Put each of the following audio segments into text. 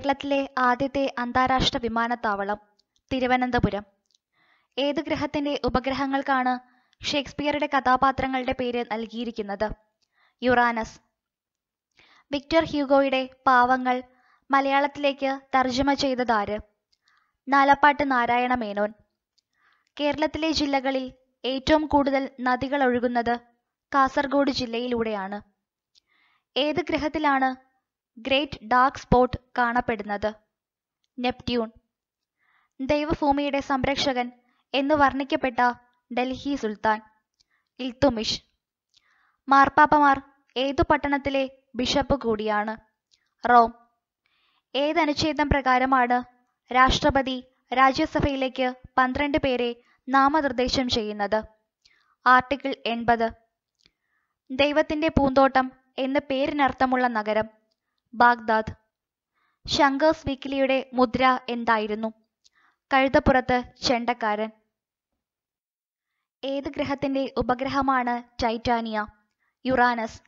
കേരളത്തിലെ ആദ്യത്തെ അന്താരാഷ്ട്ര വിമാനത്താവളം തിരുവനന്തപുരം ഏതു ഗ്രഹത്തിന്റെ ഉപഗ്രഹങ്ങൾക്കാണ് ഷേക്സ്പിയറുടെ കഥാപാത്രങ്ങളുടെ പേര് നൽകിയിരിക്കുന്നത് യുറാനസ് വിക്ടർ ഹ്യൂഗോയുടെ പാവങ്ങൾ മലയാളത്തിലേക്ക് തർജ്ജമ ചെയ്തതാര് നാലപ്പാട്ട് നാരായണ മേനോൻ കേരളത്തിലെ ജില്ലകളിൽ ഏറ്റവും കൂടുതൽ നദികൾ ഒഴുകുന്നത് കാസർഗോഡ് ജില്ലയിലൂടെയാണ് ഏത് ഗ്രഹത്തിലാണ് ഗ്രേറ്റ് ഡാർക്ക് സ്പോട്ട് കാണപ്പെടുന്നത് നെപ്റ്റ്യൂൺ ദൈവഭൂമിയുടെ സംരക്ഷകൻ എന്ന് വർണ്ണിക്കപ്പെട്ട ഡൽഹി സുൽത്താൻ ഇൽത്തുമിഷ് മാർപ്പാപ്പമാർ ഏതു പട്ടണത്തിലെ ബിഷപ്പ് കൂടിയാണ് റോം ഏതനുച്ഛേദം പ്രകാരമാണ് രാഷ്ട്രപതി രാജ്യസഭയിലേക്ക് പന്ത്രണ്ട് പേരെ നാമനിർദ്ദേശം ചെയ്യുന്നത് ആർട്ടിക്കിൾ എൺപത് ദൈവത്തിന്റെ പൂന്തോട്ടം എന്ന പേരിനർത്ഥമുള്ള നഗരം ബാഗ്ദാദ് ശങ്കേഴ്സ് വീക്കിലിയുടെ മുദ്ര എന്തായിരുന്നു കഴുതപ്പുറത്ത് ചെണ്ടക്കാരൻ ഏത് ഗ്രഹത്തിന്റെ ഉപഗ്രഹമാണ് ടൈറ്റാനിയ യുറാനസ്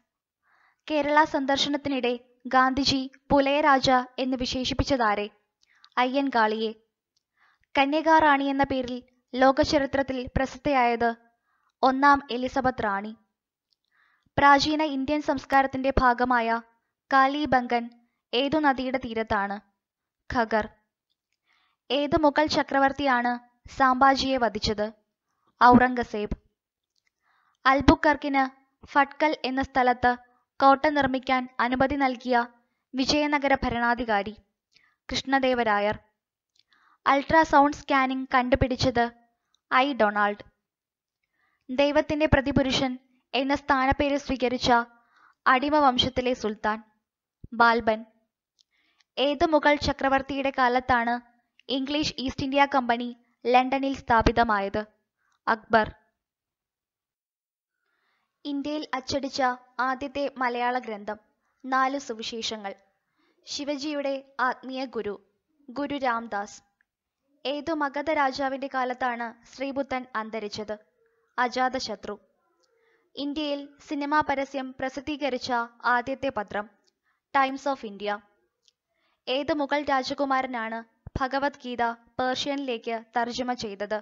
കേരള സന്ദർശനത്തിനിടെ ഗാന്ധിജി പുലയരാജ എന്ന് വിശേഷിപ്പിച്ചതാരെ അയ്യൻകാളിയെ കന്യകാറാണി എന്ന പേരിൽ ലോകചരിത്രത്തിൽ പ്രസിദ്ധയായത് ഒന്നാം എലിസബത്ത് റാണി പ്രാചീന ഇന്ത്യൻ സംസ്കാരത്തിന്റെ ഭാഗമായ കാലിബംഗൻ ഏതു നദിയുടെ തീരത്താണ് ഖഗർ ഏത് മുഗൾ ചക്രവർത്തിയാണ് സാംബാജിയെ വധിച്ചത് ഔറംഗസേബ് അൽബുക്കർക്കിന് ഫട്കൽ എന്ന സ്ഥലത്ത് കോട്ട നിർമ്മിക്കാൻ അനുമതി നൽകിയ വിജയനഗര ഭരണാധികാരി കൃഷ്ണദേവരായർ അൾട്രാസൗണ്ട് സ്കാനിംഗ് കണ്ടുപിടിച്ചത് ഐ ഡൊണാൾഡ് ദൈവത്തിന്റെ പ്രതിപുരുഷൻ എന്ന സ്ഥാനപ്പേര് സ്വീകരിച്ച അടിമവംശത്തിലെ സുൽത്താൻ ബാൽബൻ ഏത് മുഗൾ ചക്രവർത്തിയുടെ കാലത്താണ് ഇംഗ്ലീഷ് ഈസ്റ്റ് ഇന്ത്യ കമ്പനി ലണ്ടനിൽ സ്ഥാപിതമായത് അക്ബർ ഇന്ത്യയിൽ അച്ചടിച്ച ആദ്യത്തെ മലയാള ഗ്രന്ഥം നാല് സുവിശേഷങ്ങൾ ശിവജിയുടെ ആത്മീയ ഗുരു ഗുരു രാംദാസ് ഏതു മഗധ രാജാവിന്റെ കാലത്താണ് ശ്രീബുദ്ധൻ അന്തരിച്ചത് അജാതശത്രു ഇന്ത്യയിൽ സിനിമാ പരസ്യം പ്രസിദ്ധീകരിച്ച ആദ്യത്തെ പത്രം ടൈംസ് ഓഫ് ഇന്ത്യ ഏത് മുഗൾ രാജകുമാരനാണ് ഭഗവത്ഗീത പേർഷ്യനിലേക്ക് തർജ്ജമ ചെയ്തത്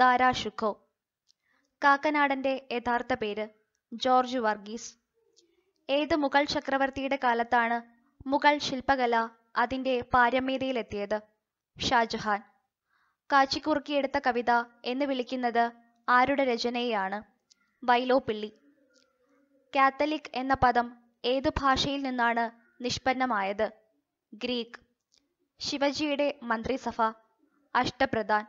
ദാരാ കാക്കനാടൻ്റെ കാക്കനാടന്റെ യഥാർത്ഥ പേര് ജോർജ് വർഗീസ് ഏത് മുഗൾ ചക്രവർത്തിയുടെ കാലത്താണ് മുഗൾ ശില്പകല അതിന്റെ പാരമ്യതയിലെത്തിയത് ഷാജഹാൻ കാച്ചിക്കുറുക്കിയെടുത്ത കവിത എന്ന് വിളിക്കുന്നത് ആരുടെ രചനയെയാണ് വൈലോപ്പിള്ളി കാത്തലിക് എന്ന പദം ഏത് ഭാഷയിൽ നിന്നാണ് നിഷ്പന്നമായത് ഗ്രീക്ക് ശിവജിയുടെ മന്ത്രിസഭ അഷ്ടപ്രധാൻ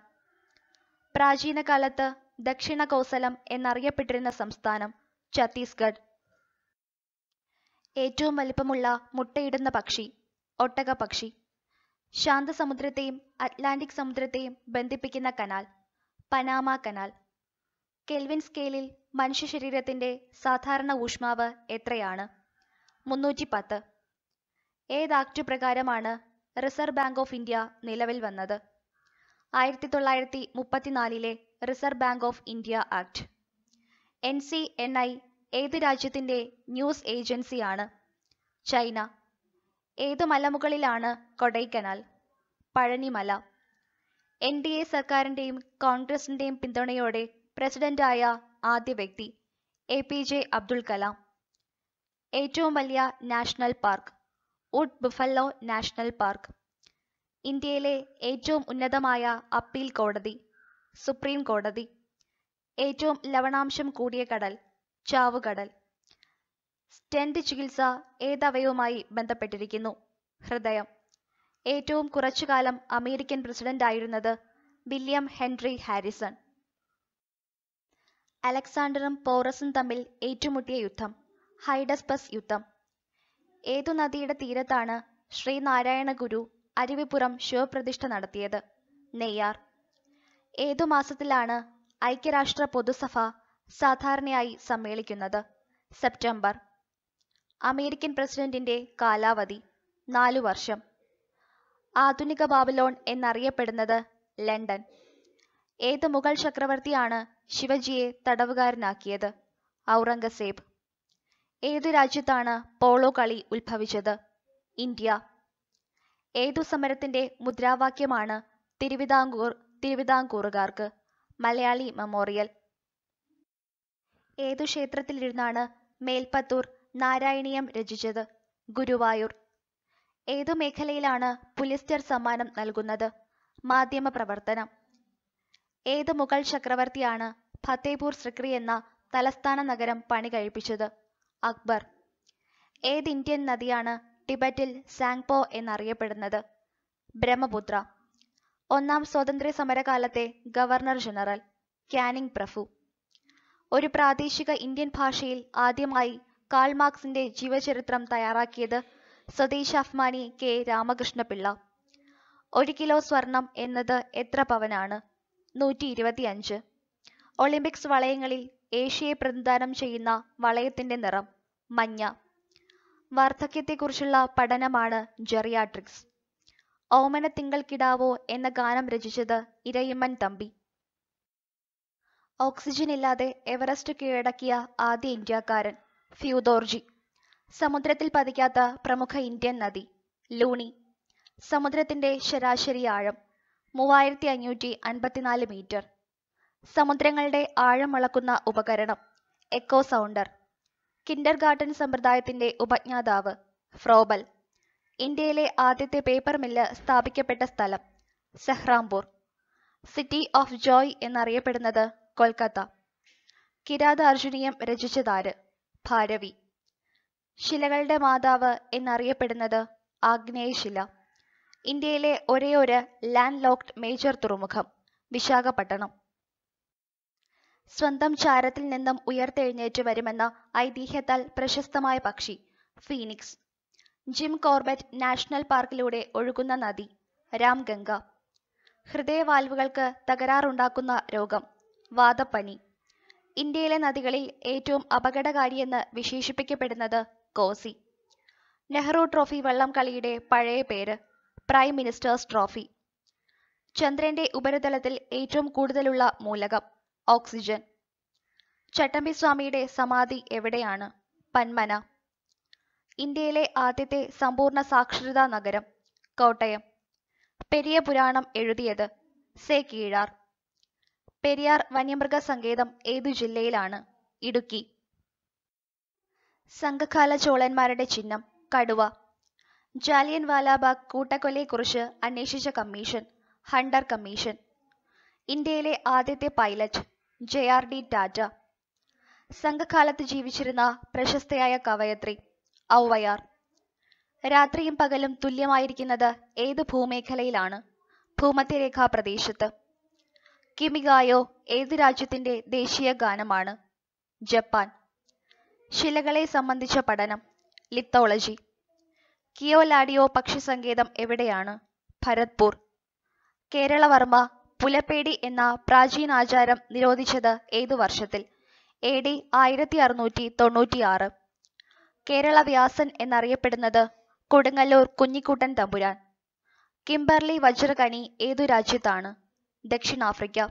പ്രാചീന കാലത്ത് ദക്ഷിണ കോസലം എന്നറിയപ്പെട്ടിരുന്ന സംസ്ഥാനം ഛത്തീസ്ഗഡ് ഏറ്റവും വലിപ്പമുള്ള മുട്ടയിടുന്ന പക്ഷി ഒട്ടക പക്ഷി ശാന്തസമുദ്രത്തെയും അറ്റ്ലാന്റിക് സമുദ്രത്തെയും ബന്ധിപ്പിക്കുന്ന കനാൽ പനാമ കനാൽ കെൽവിൻ സ്കെയിലിൽ മനുഷ്യ ശരീരത്തിന്റെ സാധാരണ ഊഷ്മാവ് എത്രയാണ് മുന്നൂറ്റി പത്ത് ഏത് ആക്ട് പ്രകാരമാണ് റിസർവ് ബാങ്ക് ഓഫ് ഇന്ത്യ നിലവിൽ വന്നത് ആയിരത്തി തൊള്ളായിരത്തി മുപ്പത്തിനാലിലെ Reserve Bank of India Act N C N I ഏത് രാജ്യത്തിന്റെ ന്യൂസ് ഏജൻസിയാണ് ചൈന ഏത് മലമുകളിലാണ് Kodaikanal Palanimala N D A സർക്കാരിന്റെയും കോൺഗ്രസിന്റെയും പിന്തുണയോടെ പ്രസിഡന്റായ ആദ്യ വ്യക്തി A P J Abdul Kalam ഏറ്റവും വലിയ national park Wood Buffalo national park ഇന്ത്യയിലെ ഏറ്റവും ഉന്നതമായ അപ്പീൽ കോടതി സുപ്രീം കോടതി ഏറ്റവും ലവണാംശം കൂടിയ കടൽ ചാവുകടൽ സ്റ്റെന്റ് ചികിത്സ ഏതവയവുമായി ബന്ധപ്പെട്ടിരിക്കുന്നു ഹൃദയം ഏറ്റവും കുറച്ചുകാലം അമേരിക്കൻ പ്രസിഡന്റ് ആയിരുന്നത് വില്യം ഹെൻറി ഹാരിസൺ അലക്സാണ്ടറും പോറസും തമ്മിൽ ഏറ്റുമുട്ടിയ യുദ്ധം ഹൈഡസ്പസ് യുദ്ധം ഏതു നദിയുടെ തീരത്താണ് ശ്രീനാരായണ ഗുരു അരുവിപ്പുറം ശിവപ്രതിഷ്ഠ നടത്തിയത് നെയ്യാർ ഏതു മാസത്തിലാണ് ഐക്യരാഷ്ട്ര പൊതുസഭ സാധാരണയായി സമ്മേളിക്കുന്നത് സെപ്റ്റംബർ അമേരിക്കൻ പ്രസിഡന്റിന്റെ കാലാവധി നാലു വർഷം ആധുനിക ബാബലോൺ എന്നറിയപ്പെടുന്നത് ലണ്ടൻ ഏത് മുഗൾ ചക്രവർത്തിയാണ് ശിവജിയെ തടവുകാരനാക്കിയത് ഔറംഗസേബ് ഏതു രാജ്യത്താണ് പോളോ കളി ഉത്ഭവിച്ചത് ഇന്ത്യ ഏതു സമരത്തിന്റെ മുദ്രാവാക്യമാണ് തിരുവിതാംകൂർ തിരുവിതാംകൂറുകാർക്ക് മലയാളി മെമ്മോറിയൽ ഏതു ക്ഷേത്രത്തിലിരുന്നാണ് മേൽപ്പത്തൂർ നാരായണീയം രചിച്ചത് ഗുരുവായൂർ ഏതു മേഖലയിലാണ് പുലിസ്റ്റർ സമ്മാനം നൽകുന്നത് മാധ്യമ പ്രവർത്തനം ഏത് മുഗൾ ചക്രവർത്തിയാണ് ഫത്തേപൂർ സിക്രി എന്ന തലസ്ഥാന നഗരം പണി കഴിപ്പിച്ചത് അക്ബർ ഏത് ഇന്ത്യൻ നദിയാണ് ടിബറ്റിൽ സാങ്പോ എന്നറിയപ്പെടുന്നത് ബ്രഹ്മപുത്ര ഒന്നാം സ്വാതന്ത്ര്യ സമരകാലത്തെ ഗവർണർ ജനറൽ കാനിംഗ് പ്രഫു ഒരു പ്രാദേശിക ഇന്ത്യൻ ഭാഷയിൽ ആദ്യമായി കാൾ മാർക്സിന്റെ ജീവചരിത്രം തയ്യാറാക്കിയത് സ്വദേശ് അഫ്മാനി കെ രാമകൃഷ്ണപിള്ള ഒരു കിലോ സ്വർണം എന്നത് എത്ര പവനാണ് നൂറ്റി ഇരുപത്തിയഞ്ച് ഒളിമ്പിക്സ് വളയങ്ങളിൽ ഏഷ്യയെ പ്രതിനിധാനം ചെയ്യുന്ന വളയത്തിന്റെ നിറം മഞ്ഞ വാർദ്ധക്യത്തെക്കുറിച്ചുള്ള പഠനമാണ് ജെറിയാട്രിക്സ് ഓമന കിടാവോ എന്ന ഗാനം രചിച്ചത് ഇരയിമ്മൻ തമ്പി ഓക്സിജൻ ഇല്ലാതെ എവറസ്റ്റ് കീഴടക്കിയ ആദ്യ ഇന്ത്യക്കാരൻ ഫ്യൂദോർജി സമുദ്രത്തിൽ പതിക്കാത്ത പ്രമുഖ ഇന്ത്യൻ നദി ലൂണി സമുദ്രത്തിന്റെ ശരാശരി ആഴം മൂവായിരത്തി അഞ്ഞൂറ്റി അൻപത്തിനാല് മീറ്റർ സമുദ്രങ്ങളുടെ ആഴമളക്കുന്ന ഉപകരണം എക്കോ സൗണ്ടർ കിൻഡർ ഗാർഡൻ സമ്പ്രദായത്തിന്റെ ഉപജ്ഞാതാവ് ഫ്രോബൽ ഇന്ത്യയിലെ ആദ്യത്തെ പേപ്പർ മില്ല് സ്ഥാപിക്കപ്പെട്ട സ്ഥലം സെഹ്റാംപൂർ സിറ്റി ഓഫ് ജോയ് എന്നറിയപ്പെടുന്നത് കൊൽക്കത്ത അർജുനീയം രചിച്ചതാര് ഭാരവി ശിലകളുടെ മാതാവ് എന്നറിയപ്പെടുന്നത് ആഗ്നേയശില ഇന്ത്യയിലെ ഒരേയൊരു ലാൻഡ് ലോക്ഡ് മേജർ തുറമുഖം വിശാഖപട്ടണം സ്വന്തം ചാരത്തിൽ നിന്നും ഉയർത്തെഴുന്നേറ്റ് വരുമെന്ന ഐതിഹ്യത്താൽ പ്രശസ്തമായ പക്ഷി ഫീനിക്സ് ജിം കോർബറ്റ് നാഷണൽ പാർക്കിലൂടെ ഒഴുകുന്ന നദി രാംഗംഗ ഹൃദയവാൽവുകൾക്ക് തകരാറുണ്ടാക്കുന്ന രോഗം വാദപ്പനി ഇന്ത്യയിലെ നദികളിൽ ഏറ്റവും അപകടകാരിയെന്ന് വിശേഷിപ്പിക്കപ്പെടുന്നത് കോസി നെഹ്റു ട്രോഫി വള്ളം കളിയുടെ പഴയ പേര് പ്രൈം മിനിസ്റ്റേഴ്സ് ട്രോഫി ചന്ദ്രന്റെ ഉപരിതലത്തിൽ ഏറ്റവും കൂടുതലുള്ള മൂലകം ഓക്സിജൻ ചട്ടമ്പിസ്വാമിയുടെ സമാധി എവിടെയാണ് പന്മന ഇന്ത്യയിലെ ആദ്യത്തെ സമ്പൂർണ്ണ സാക്ഷരതാ നഗരം കോട്ടയം പെരിയ പുരാണം എഴുതിയത് സെ കീഴാർ പെരിയാർ വന്യമൃഗ സങ്കേതം ഏതു ജില്ലയിലാണ് ഇടുക്കി സംഘകാല ചോളന്മാരുടെ ചിഹ്നം കടുവ ജാലിയൻ വാലാബാഗ് കൂട്ടക്കൊലയെക്കുറിച്ച് അന്വേഷിച്ച കമ്മീഷൻ ഹണ്ടർ കമ്മീഷൻ ഇന്ത്യയിലെ ആദ്യത്തെ pilot J R D Tata സംഘകാലത്ത് ജീവിച്ചിരുന്ന പ്രശസ്തയായ കവയത്രി ഔവയാർ രാത്രിയും പകലും തുല്യമായിരിക്കുന്നത് ഏത് ഭൂമേഖലയിലാണ് ഭൂമധ്യരേഖാ പ്രദേശത്ത് കിമികായോ ഏത് രാജ്യത്തിന്റെ ദേശീയ ഗാനമാണ് ജപ്പാൻ ശിലകളെ സംബന്ധിച്ച പഠനം ലിത്തോളജി കിയോലാഡിയോ പക്ഷി സങ്കേതം എവിടെയാണ് ഭരത്പൂർ കേരളവർമ്മ പുലപ്പേടി എന്ന പ്രാചീനാചാരം നിരോധിച്ചത് ഏതു വർഷത്തിൽ എ ഡി ആയിരത്തി അറുന്നൂറ്റി തൊണ്ണൂറ്റിയാറ് കേരള വ്യാസൻ എന്നറിയപ്പെടുന്നത് കൊടുങ്ങല്ലൂർ കുഞ്ഞിക്കുട്ടൻ തമ്പുരാൻ കിംബർലി വജ്രകണി ഏതു രാജ്യത്താണ് ദക്ഷിണാഫ്രിക്ക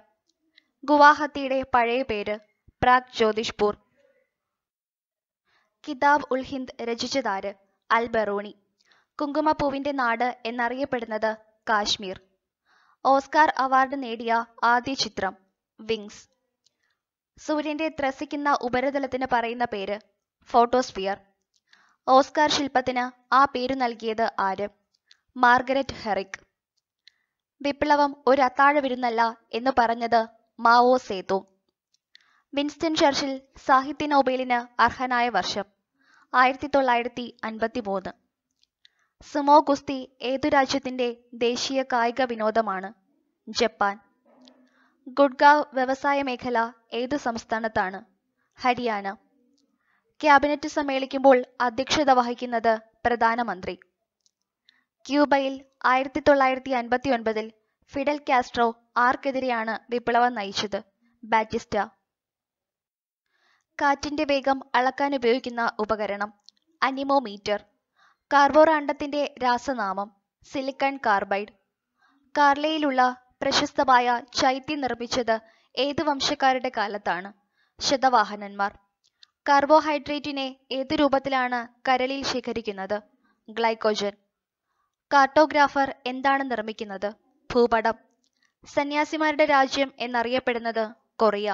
ഗുവാഹത്തിയുടെ പഴയ പേര് പ്രാഗ് ജ്യോതിഷ്പൂർ കിതാബ് ഉൽ ഹിന്ദ് രചിച്ചതാര് അൽബറോണി കുങ്കുമപ്പൂവിന്റെ നാട് എന്നറിയപ്പെടുന്നത് കാശ്മീർ ഓസ്കാർ അവാർഡ് നേടിയ ആദ്യ ചിത്രം വിങ്സ് സൂര്യന്റെ ത്രസിക്കുന്ന ഉപരിതലത്തിന് പറയുന്ന പേര് ഫോട്ടോസ്ഫിയർ ഓസ്കാർ ശില്പത്തിന് ആ പേര് നൽകിയത് ആര് മാർഗരറ്റ് ഹെറിക് വിപ്ലവം ഒരു അത്താഴ വിരുന്നല്ല എന്ന് പറഞ്ഞത് മാവോ സേതു വിൻസ്റ്റൺ ചർച്ചിൽ സാഹിത്യ നോബേലിന് അർഹനായ വർഷം ആയിരത്തി തൊള്ളായിരത്തി അൻപത്തി മൂന്ന് സുമോ ഗുസ്തി ഏതു രാജ്യത്തിന്റെ ദേശീയ കായിക വിനോദമാണ് ജപ്പാൻ ഗുഡ്ഗാവ് വ്യവസായ മേഖല ഏത് സംസ്ഥാനത്താണ് ഹരിയാന ക്യാബിനറ്റ് സമ്മേളിക്കുമ്പോൾ അധ്യക്ഷത വഹിക്കുന്നത് പ്രധാനമന്ത്രി ക്യൂബയിൽ ആയിരത്തി തൊള്ളായിരത്തി അൻപത്തി ഒൻപതിൽ ഫിഡൽ കാസ്ട്രോ ആർക്കെതിരെയാണ് വിപ്ലവം നയിച്ചത് ബാറ്റിസ്റ്റ കാറ്റിന്റെ വേഗം അളക്കാൻ ഉപയോഗിക്കുന്ന ഉപകരണം അനിമോമീറ്റർ കാർബോറാണ്ടത്തിന്റെ രാസനാമം സിലിക്കൺ കാർബൈഡ് കാർലയിലുള്ള പ്രശസ്തമായ ചൈത്യം നിർമ്മിച്ചത് ഏത് വംശക്കാരുടെ കാലത്താണ് ശതവാഹനന്മാർ കാർബോഹൈഡ്രേറ്റിനെ ഏത് രൂപത്തിലാണ് കരളിൽ ശേഖരിക്കുന്നത് ഗ്ലൈക്കോജൻ കാർട്ടോഗ്രാഫർ എന്താണ് നിർമ്മിക്കുന്നത് ഭൂപടം സന്യാസിമാരുടെ രാജ്യം എന്നറിയപ്പെടുന്നത് കൊറിയ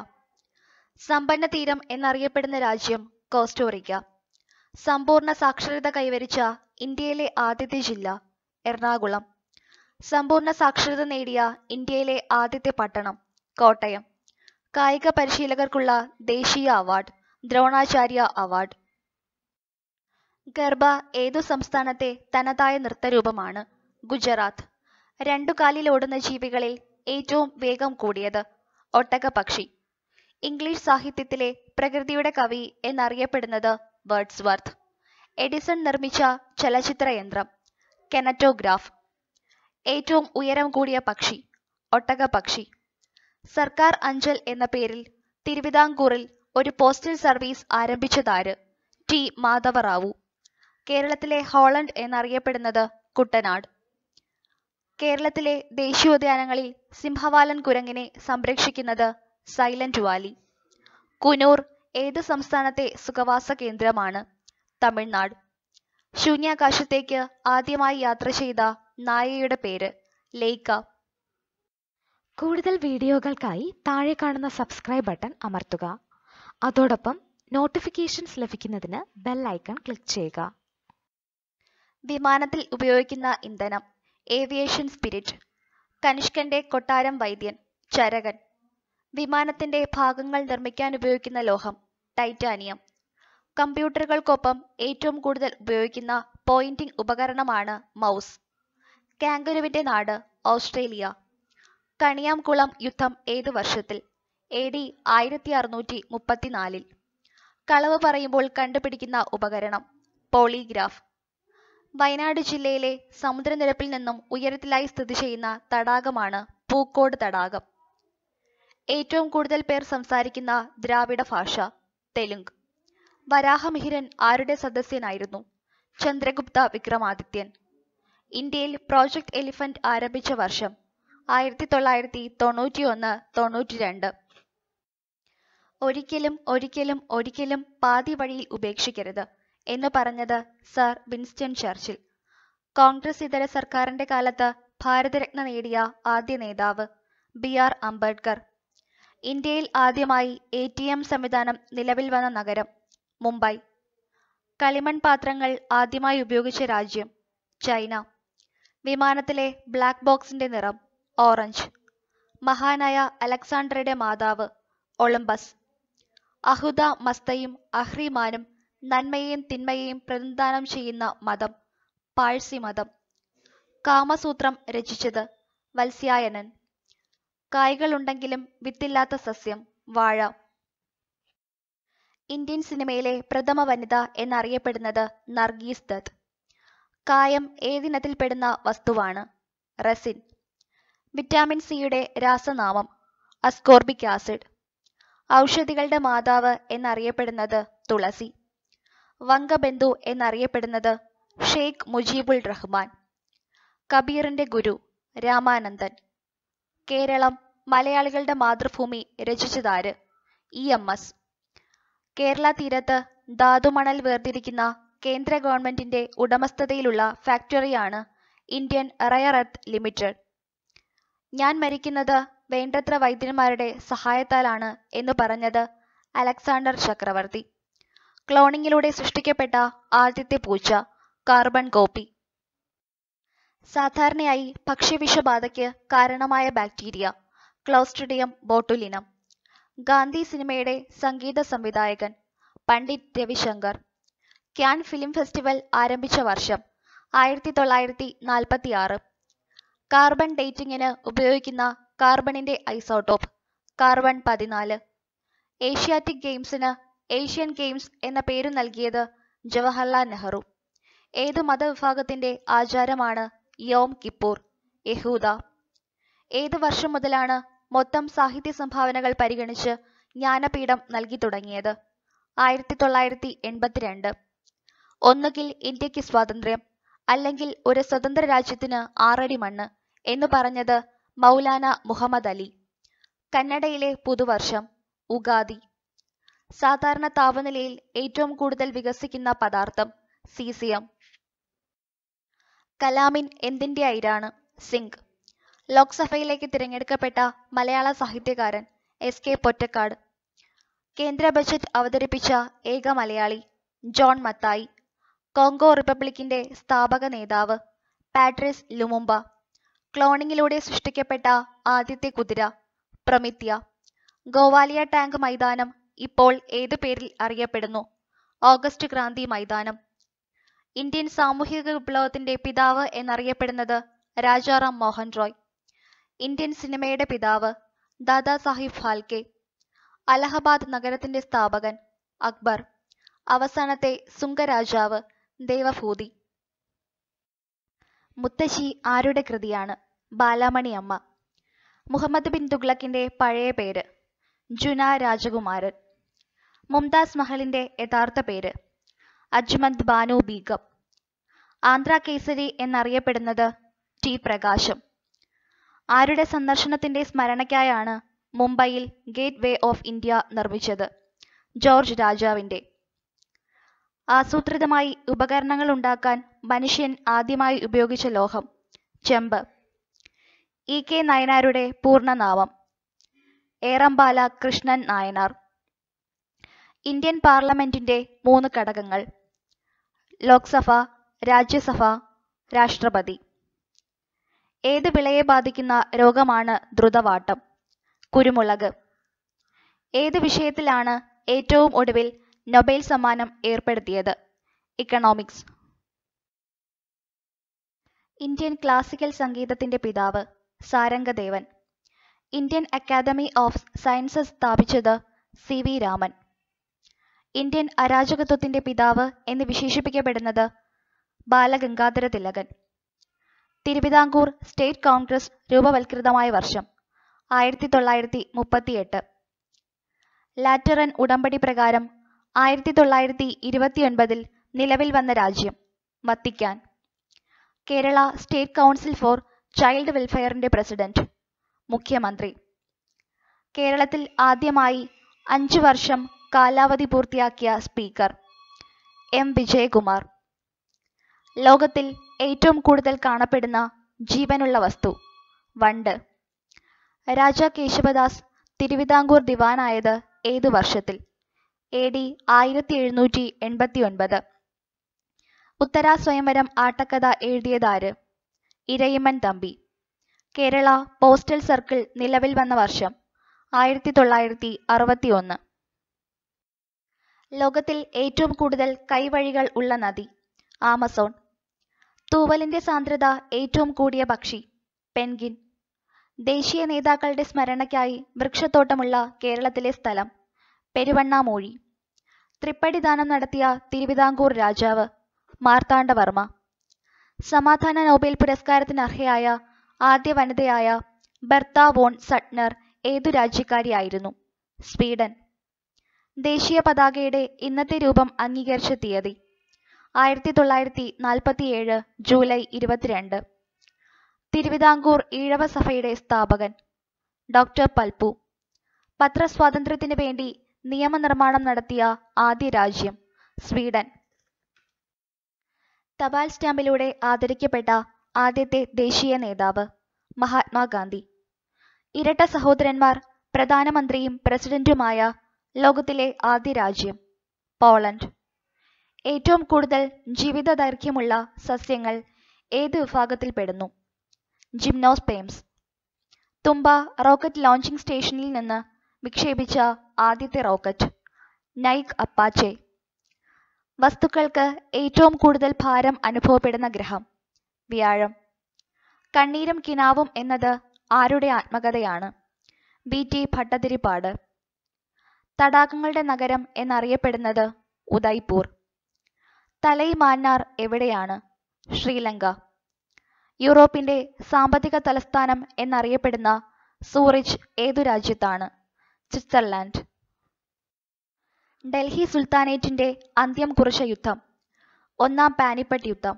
സമ്പന്ന തീരം എന്നറിയപ്പെടുന്ന രാജ്യം കോസ്റ്റോറിക്ക സമ്പൂർണ്ണ സാക്ഷരത കൈവരിച്ച ഇന്ത്യയിലെ ആദ്യത്തെ ജില്ല എറണാകുളം സമ്പൂർണ്ണ സാക്ഷരത നേടിയ ഇന്ത്യയിലെ ആദ്യത്തെ പട്ടണം കോട്ടയം കായിക പരിശീലകർക്കുള്ള ദേശീയ അവാർഡ് ദ്രോണാചാര്യ അവാർഡ് ഗർഭ ഏതു സംസ്ഥാനത്തെ തനതായ നൃത്തരൂപമാണ് ഗുജറാത്ത് രണ്ടു ഓടുന്ന ജീവികളിൽ ഏറ്റവും വേഗം കൂടിയത് ഒട്ടകപക്ഷി ഇംഗ്ലീഷ് സാഹിത്യത്തിലെ പ്രകൃതിയുടെ കവി എന്നറിയപ്പെടുന്നത് വേർഡ്സ്വർത്ത് എഡിസൺ നിർമ്മിച്ച ചലച്ചിത്രയന്ത്രം കെനറ്റോഗ്രാഫ് ഏറ്റവും ഉയരം കൂടിയ പക്ഷി ഒട്ടകപക്ഷി സർക്കാർ അഞ്ചൽ എന്ന പേരിൽ തിരുവിതാംകൂറിൽ ഒരു പോസ്റ്റൽ സർവീസ് ആരംഭിച്ചതാര് ടി മാധവറാവു കേരളത്തിലെ ഹോളണ്ട് എന്നറിയപ്പെടുന്നത് കുട്ടനാട് കേരളത്തിലെ ദേശീയോദ്യാനങ്ങളിൽ സിംഹവാലൻ കുരങ്ങിനെ സംരക്ഷിക്കുന്നത് സൈലന്റ് വാലി കുനൂർ ഏത് സംസ്ഥാനത്തെ സുഖവാസ കേന്ദ്രമാണ് തമിഴ്നാട് ശൂന്യാകാശത്തേക്ക് ആദ്യമായി യാത്ര ചെയ്ത നായയുടെ പേര് ലൈക്ക കൂടുതൽ വീഡിയോകൾക്കായി താഴെ കാണുന്ന സബ്സ്ക്രൈബ് ബട്ടൺ അമർത്തുക അതോടൊപ്പം നോട്ടിഫിക്കേഷൻസ് ലഭിക്കുന്നതിന് ബെൽ ഐക്കൺ ക്ലിക്ക് ചെയ്യുക വിമാനത്തിൽ ഉപയോഗിക്കുന്ന ഇന്ധനം ഏവിയേഷൻ സ്പിരിറ്റ് കനിഷ്കന്റെ കൊട്ടാരം വൈദ്യൻ ചരകൻ വിമാനത്തിന്റെ ഭാഗങ്ങൾ നിർമ്മിക്കാൻ ഉപയോഗിക്കുന്ന ലോഹം ടൈറ്റാനിയം കമ്പ്യൂട്ടറുകൾക്കൊപ്പം ഏറ്റവും കൂടുതൽ ഉപയോഗിക്കുന്ന പോയിന്റിംഗ് ഉപകരണമാണ് മൗസ് കാങ്കരുവിന്റെ നാട് ഓസ്ട്രേലിയ കണിയാംകുളം യുദ്ധം ഏത് വർഷത്തിൽ എ ഡി ആയിരത്തി അറുന്നൂറ്റി മുപ്പത്തിനാലിൽ കളവ് പറയുമ്പോൾ കണ്ടുപിടിക്കുന്ന ഉപകരണം പോളിഗ്രാഫ് വയനാട് ജില്ലയിലെ സമുദ്രനിരപ്പിൽ നിന്നും ഉയരത്തിലായി സ്ഥിതി ചെയ്യുന്ന തടാകമാണ് പൂക്കോട് തടാകം ഏറ്റവും കൂടുതൽ പേർ സംസാരിക്കുന്ന ദ്രാവിഡ ഭാഷ തെലുങ്ക് വരാഹമിഹിരൻ ആരുടെ സദസ്യനായിരുന്നു ചന്ദ്രഗുപ്ത വിക്രമാദിത്യൻ ഇന്ത്യയിൽ പ്രോജക്ട് എലിഫന്റ് ആരംഭിച്ച വർഷം ആയിരത്തി തൊള്ളായിരത്തി തൊണ്ണൂറ്റി ഒന്ന് തൊണ്ണൂറ്റി രണ്ട് ഒരിക്കലും ഒരിക്കലും ഒരിക്കലും പാതി വഴിയിൽ ഉപേക്ഷിക്കരുത് എന്ന് പറഞ്ഞത് സർ വിൻസ്റ്റൺ ചർച്ചിൽ കോൺഗ്രസ് ഇതര സർക്കാരിന്റെ കാലത്ത് ഭാരതരത്ന നേടിയ ആദ്യ നേതാവ് ബി ആർ അംബേദ്കർ ഇന്ത്യയിൽ ആദ്യമായി എ ടി എം സംവിധാനം നിലവിൽ വന്ന നഗരം മുംബൈ കളിമൺ പാത്രങ്ങൾ ആദ്യമായി ഉപയോഗിച്ച രാജ്യം ചൈന വിമാനത്തിലെ ബ്ലാക്ക് ബോക്സിന്റെ നിറം ഓറഞ്ച് മഹാനായ അലക്സാണ്ടറുടെ മാതാവ് ഒളിമ്പസ് അഹുദ മസ്തയും അഹ്രിമാനും നന്മയെയും തിന്മയെയും പ്രതിദാനം ചെയ്യുന്ന മതം പാഴ്സി മതം കാമസൂത്രം രചിച്ചത് വത്സ്യായനൻ ഉണ്ടെങ്കിലും വിത്തില്ലാത്ത സസ്യം വാഴ ഇന്ത്യൻ സിനിമയിലെ പ്രഥമ വനിത എന്നറിയപ്പെടുന്നത് നർഗീസ് ദത്ത് കായം ഏതിനത്തിൽപ്പെടുന്ന വസ്തുവാണ് റെസിൻ വിറ്റാമിൻ സിയുടെ രാസനാമം അസ്കോർബിക് ആസിഡ് ഔഷധികളുടെ മാതാവ് എന്നറിയപ്പെടുന്നത് തുളസി വങ്കബന്ധു എന്നറിയപ്പെടുന്നത് ഷെയ്ഖ് മുജീബുൾ റഹ്മാൻ കബീറിന്റെ ഗുരു രാമാനന്ദൻ കേരളം മലയാളികളുടെ മാതൃഭൂമി രചിച്ചതാര് ഇ എം എസ് കേരള തീരത്ത് ധാതുമണൽ വേർതിരിക്കുന്ന കേന്ദ്ര ഗവൺമെന്റിന്റെ ഉടമസ്ഥതയിലുള്ള ഫാക്ടറിയാണ് ഇന്ത്യൻ റയർ എർത്ത് ലിമിറ്റഡ് ഞാൻ മരിക്കുന്നത് വേണ്ടത്ര വൈദ്യന്മാരുടെ സഹായത്താലാണ് എന്ന് പറഞ്ഞത് അലക്സാണ്ടർ ചക്രവർത്തി ക്ലോണിങ്ങിലൂടെ സൃഷ്ടിക്കപ്പെട്ട ആദ്യത്തെ പൂച്ച കാർബൺ കോപ്പി സാധാരണയായി ഭക്ഷ്യവിഷബാധയ്ക്ക് കാരണമായ ബാക്ടീരിയ ക്ലോസ്ട്രിഡിയം ബോട്ടുലിനം ഗാന്ധി സിനിമയുടെ സംഗീത സംവിധായകൻ Pandit Ravishankar Cannes film festival ആരംഭിച്ച വർഷം ആയിരത്തി തൊള്ളായിരത്തി നാൽപ്പത്തി ആറ് കാർബൺ ഡേറ്റിങ്ങിന് ഉപയോഗിക്കുന്ന കാർബണിന്റെ ഐസോട്ടോപ്പ് കാർബൺ പതിനാല് ഏഷ്യാറ്റിക് ഗെയിംസിന് ഏഷ്യൻ ഗെയിംസ് എന്ന പേരു നൽകിയത് ജവഹർലാൽ നെഹ്റു ഏത് മതവിഭാഗത്തിന്റെ ആചാരമാണ് യോം കിപ്പൂർ യഹൂദ ഏത് വർഷം മുതലാണ് മൊത്തം സാഹിത്യ സംഭാവനകൾ പരിഗണിച്ച് ജ്ഞാനപീഠം നൽകി തുടങ്ങിയത് ആയിരത്തി തൊള്ളായിരത്തി എൺപത്തിരണ്ട് ഒന്നുകിൽ ഇന്ത്യക്ക് സ്വാതന്ത്ര്യം അല്ലെങ്കിൽ ഒരു സ്വതന്ത്ര രാജ്യത്തിന് ആറടി മണ്ണ് എന്ന് പറഞ്ഞത് മൗലാന മുഹമ്മദ് അലി കന്നഡയിലെ പുതുവർഷം ഉഗാദി സാധാരണ താപനിലയിൽ ഏറ്റവും കൂടുതൽ വികസിക്കുന്ന പദാർത്ഥം സീസിയം കലാമിൻ എന്തിൻ്റെ അയിരാണ് സിങ്ക് ലോക്സഭയിലേക്ക് തിരഞ്ഞെടുക്കപ്പെട്ട മലയാള സാഹിത്യകാരൻ എസ് കെ പൊറ്റക്കാട് കേന്ദ്ര ബജറ്റ് അവതരിപ്പിച്ച ഏക മലയാളി ജോൺ മത്തായി കോങ്കോ റിപ്പബ്ലിക്കിന്റെ സ്ഥാപക നേതാവ് പാട്രിസ് ലുമുമ്പ ക്ലോണിങ്ങിലൂടെ സൃഷ്ടിക്കപ്പെട്ട ആദ്യത്തെ കുതിര പ്രമിത്യ ഗോവാലിയ ടാങ്ക് മൈതാനം ഇപ്പോൾ ഏതു പേരിൽ അറിയപ്പെടുന്നു ഓഗസ്റ്റ് ക്രാന്തി മൈതാനം ഇന്ത്യൻ സാമൂഹിക വിപ്ലവത്തിന്റെ പിതാവ് എന്നറിയപ്പെടുന്നത് രാജാറാം മോഹൻ റോയ് ഇന്ത്യൻ സിനിമയുടെ പിതാവ് ദാദാ സാഹിബ് ഫാൽക്കെ അലഹബാദ് നഗരത്തിന്റെ സ്ഥാപകൻ അക്ബർ അവസാനത്തെ സുങ്കരാജാവ് ദേവഭൂതി മുത്തശ്ശി ആരുടെ കൃതിയാണ് ബാലാമണി അമ്മ മുഹമ്മദ് ബിൻ തുഗ്ലക്കിന്റെ പഴയ പേര് ജുന രാജകുമാരൻ മുംതാസ് മഹലിന്റെ യഥാർത്ഥ പേര് അജ്മന്ത് ബാനു ബീഗം ആന്ധ്ര കേസരി എന്നറിയപ്പെടുന്നത് ടി പ്രകാശം ആരുടെ സന്ദർശനത്തിന്റെ സ്മരണയ്ക്കായാണ് മുംബൈയിൽ ഗേറ്റ് വേ ഓഫ് ഇന്ത്യ നിർമ്മിച്ചത് ജോർജ് രാജാവിന്റെ ആസൂത്രിതമായി ഉപകരണങ്ങൾ ഉണ്ടാക്കാൻ മനുഷ്യൻ ആദ്യമായി ഉപയോഗിച്ച ലോഹം ചെമ്പ് ഇ കെ നയനാരുടെ പൂർണ്ണനാമം ഏറംബാല കൃഷ്ണൻ നായനാർ ഇന്ത്യൻ പാർലമെന്റിന്റെ മൂന്ന് ഘടകങ്ങൾ ലോക്സഭ രാജ്യസഭ രാഷ്ട്രപതി ഏത് വിളയെ ബാധിക്കുന്ന രോഗമാണ് ദ്രുതവാട്ടം കുരുമുളക് ഏത് വിഷയത്തിലാണ് ഏറ്റവും ഒടുവിൽ നൊബേൽ സമ്മാനം ഏർപ്പെടുത്തിയത് ഇക്കണോമിക്സ് ഇന്ത്യൻ ക്ലാസിക്കൽ സംഗീതത്തിന്റെ പിതാവ് Sarangadevan Indian academy of sciences സ്ഥാപിച്ചത് സി വി രാമൻ ഇന്ത്യൻ അരാജകത്വത്തിന്റെ പിതാവ് എന്ന് വിശേഷിപ്പിക്കപ്പെടുന്നത് ബാലഗംഗാധര തിലകൻ തിരുവിതാംകൂർ സ്റ്റേറ്റ് കോൺഗ്രസ് രൂപവൽകൃതമായ വർഷം ആയിരത്തി തൊള്ളായിരത്തി ലാറ്ററൻ ഉടമ്പടി പ്രകാരം ആയിരത്തി തൊള്ളായിരത്തി ഒൻപതിൽ നിലവിൽ വന്ന രാജ്യം Vatican Kerala state council for child വെൽഫെയറിന്റെ പ്രസിഡന്റ് മുഖ്യമന്ത്രി കേരളത്തിൽ ആദ്യമായി അഞ്ചു വർഷം കാലാവധി പൂർത്തിയാക്കിയ സ്പീക്കർ എം വിജയകുമാർ ലോകത്തിൽ ഏറ്റവും കൂടുതൽ കാണപ്പെടുന്ന ജീവനുള്ള വസ്തു വണ്ട് രാജ കേശവദാസ് തിരുവിതാംകൂർ ദിവാനായത് ഏത് വർഷത്തിൽ എ ഡി ആയിരത്തി എഴുന്നൂറ്റി എൺപത്തി ഒൻപത് ഉത്തരാ സ്വയംവരം ആട്ടക്കഥ എഴുതിയതാര് ഇരയിമ്മൻ തമ്പി കേരള പോസ്റ്റൽ സർക്കിൾ നിലവിൽ വന്ന വർഷം ആയിരത്തി തൊള്ളായിരത്തി അറുപത്തി ഒന്ന് ലോകത്തിൽ ഏറ്റവും കൂടുതൽ കൈവഴികൾ ഉള്ള നദി ആമസോൺ തൂവലിന്റെ സാന്ദ്രത ഏറ്റവും കൂടിയ പക്ഷി പെൻഗിൻ ദേശീയ നേതാക്കളുടെ സ്മരണയ്ക്കായി വൃക്ഷത്തോട്ടമുള്ള കേരളത്തിലെ സ്ഥലം പെരുവണ്ണാമൂഴി ത്രിപ്പടി ദാനം നടത്തിയ തിരുവിതാംകൂർ രാജാവ് മാർത്താണ്ഡവർമ്മ സമാധാന നോബൽ പുരസ്കാരത്തിന് അർഹയായ ആദ്യ വനിതയായ ബർത്താവോൺ വോൺ സട്നർ ഏതു രാജ്യക്കാരിയായിരുന്നു സ്വീഡൻ ദേശീയ പതാകയുടെ ഇന്നത്തെ രൂപം അംഗീകരിച്ച തീയതി ആയിരത്തി തൊള്ളായിരത്തി ഏഴ് ജൂലൈ ഇരുപത്തിരണ്ട് തിരുവിതാംകൂർ ഈഴവ സഭയുടെ സ്ഥാപകൻ ഡോക്ടർ പൽപു പത്രസ്വാതന്ത്ര്യത്തിനു വേണ്ടി നിയമനിർമ്മാണം നടത്തിയ ആദ്യ രാജ്യം സ്വീഡൻ തപാൽ സ്റ്റാമ്പിലൂടെ ആദരിക്കപ്പെട്ട ആദ്യത്തെ ദേശീയ നേതാവ് മഹാത്മാഗാന്ധി ഇരട്ട സഹോദരന്മാർ പ്രധാനമന്ത്രിയും പ്രസിഡന്റുമായ ലോകത്തിലെ ആദ്യ രാജ്യം പോളണ്ട് ഏറ്റവും കൂടുതൽ ജീവിത ദൈർഘ്യമുള്ള സസ്യങ്ങൾ ഏത് വിഭാഗത്തിൽപ്പെടുന്നു ജിംനോസ്പേംസ് തുമ്പ റോക്കറ്റ് ലോഞ്ചിംഗ് സ്റ്റേഷനിൽ നിന്ന് വിക്ഷേപിച്ച ആദ്യത്തെ റോക്കറ്റ് നൈക് അപ്പാച്ചെ വസ്തുക്കൾക്ക് ഏറ്റവും കൂടുതൽ ഭാരം അനുഭവപ്പെടുന്ന ഗ്രഹം വ്യാഴം കണ്ണീരും കിനാവും എന്നത് ആരുടെ ആത്മകഥയാണ് ബി ടി ഭട്ടതിരിപ്പാട് തടാകങ്ങളുടെ നഗരം എന്നറിയപ്പെടുന്നത് ഉദയ്പൂർ തലൈമാന്നാർ എവിടെയാണ് ശ്രീലങ്ക യൂറോപ്പിന്റെ സാമ്പത്തിക തലസ്ഥാനം എന്നറിയപ്പെടുന്ന സൂറിച്ച് ഏതു രാജ്യത്താണ് സ്വിറ്റ്സർലാൻഡ് ഡൽഹി സുൽത്താനേറ്റിന്റെ അന്ത്യം കുറിച്ച യുദ്ധം ഒന്നാം പാനിപ്പട്ട് യുദ്ധം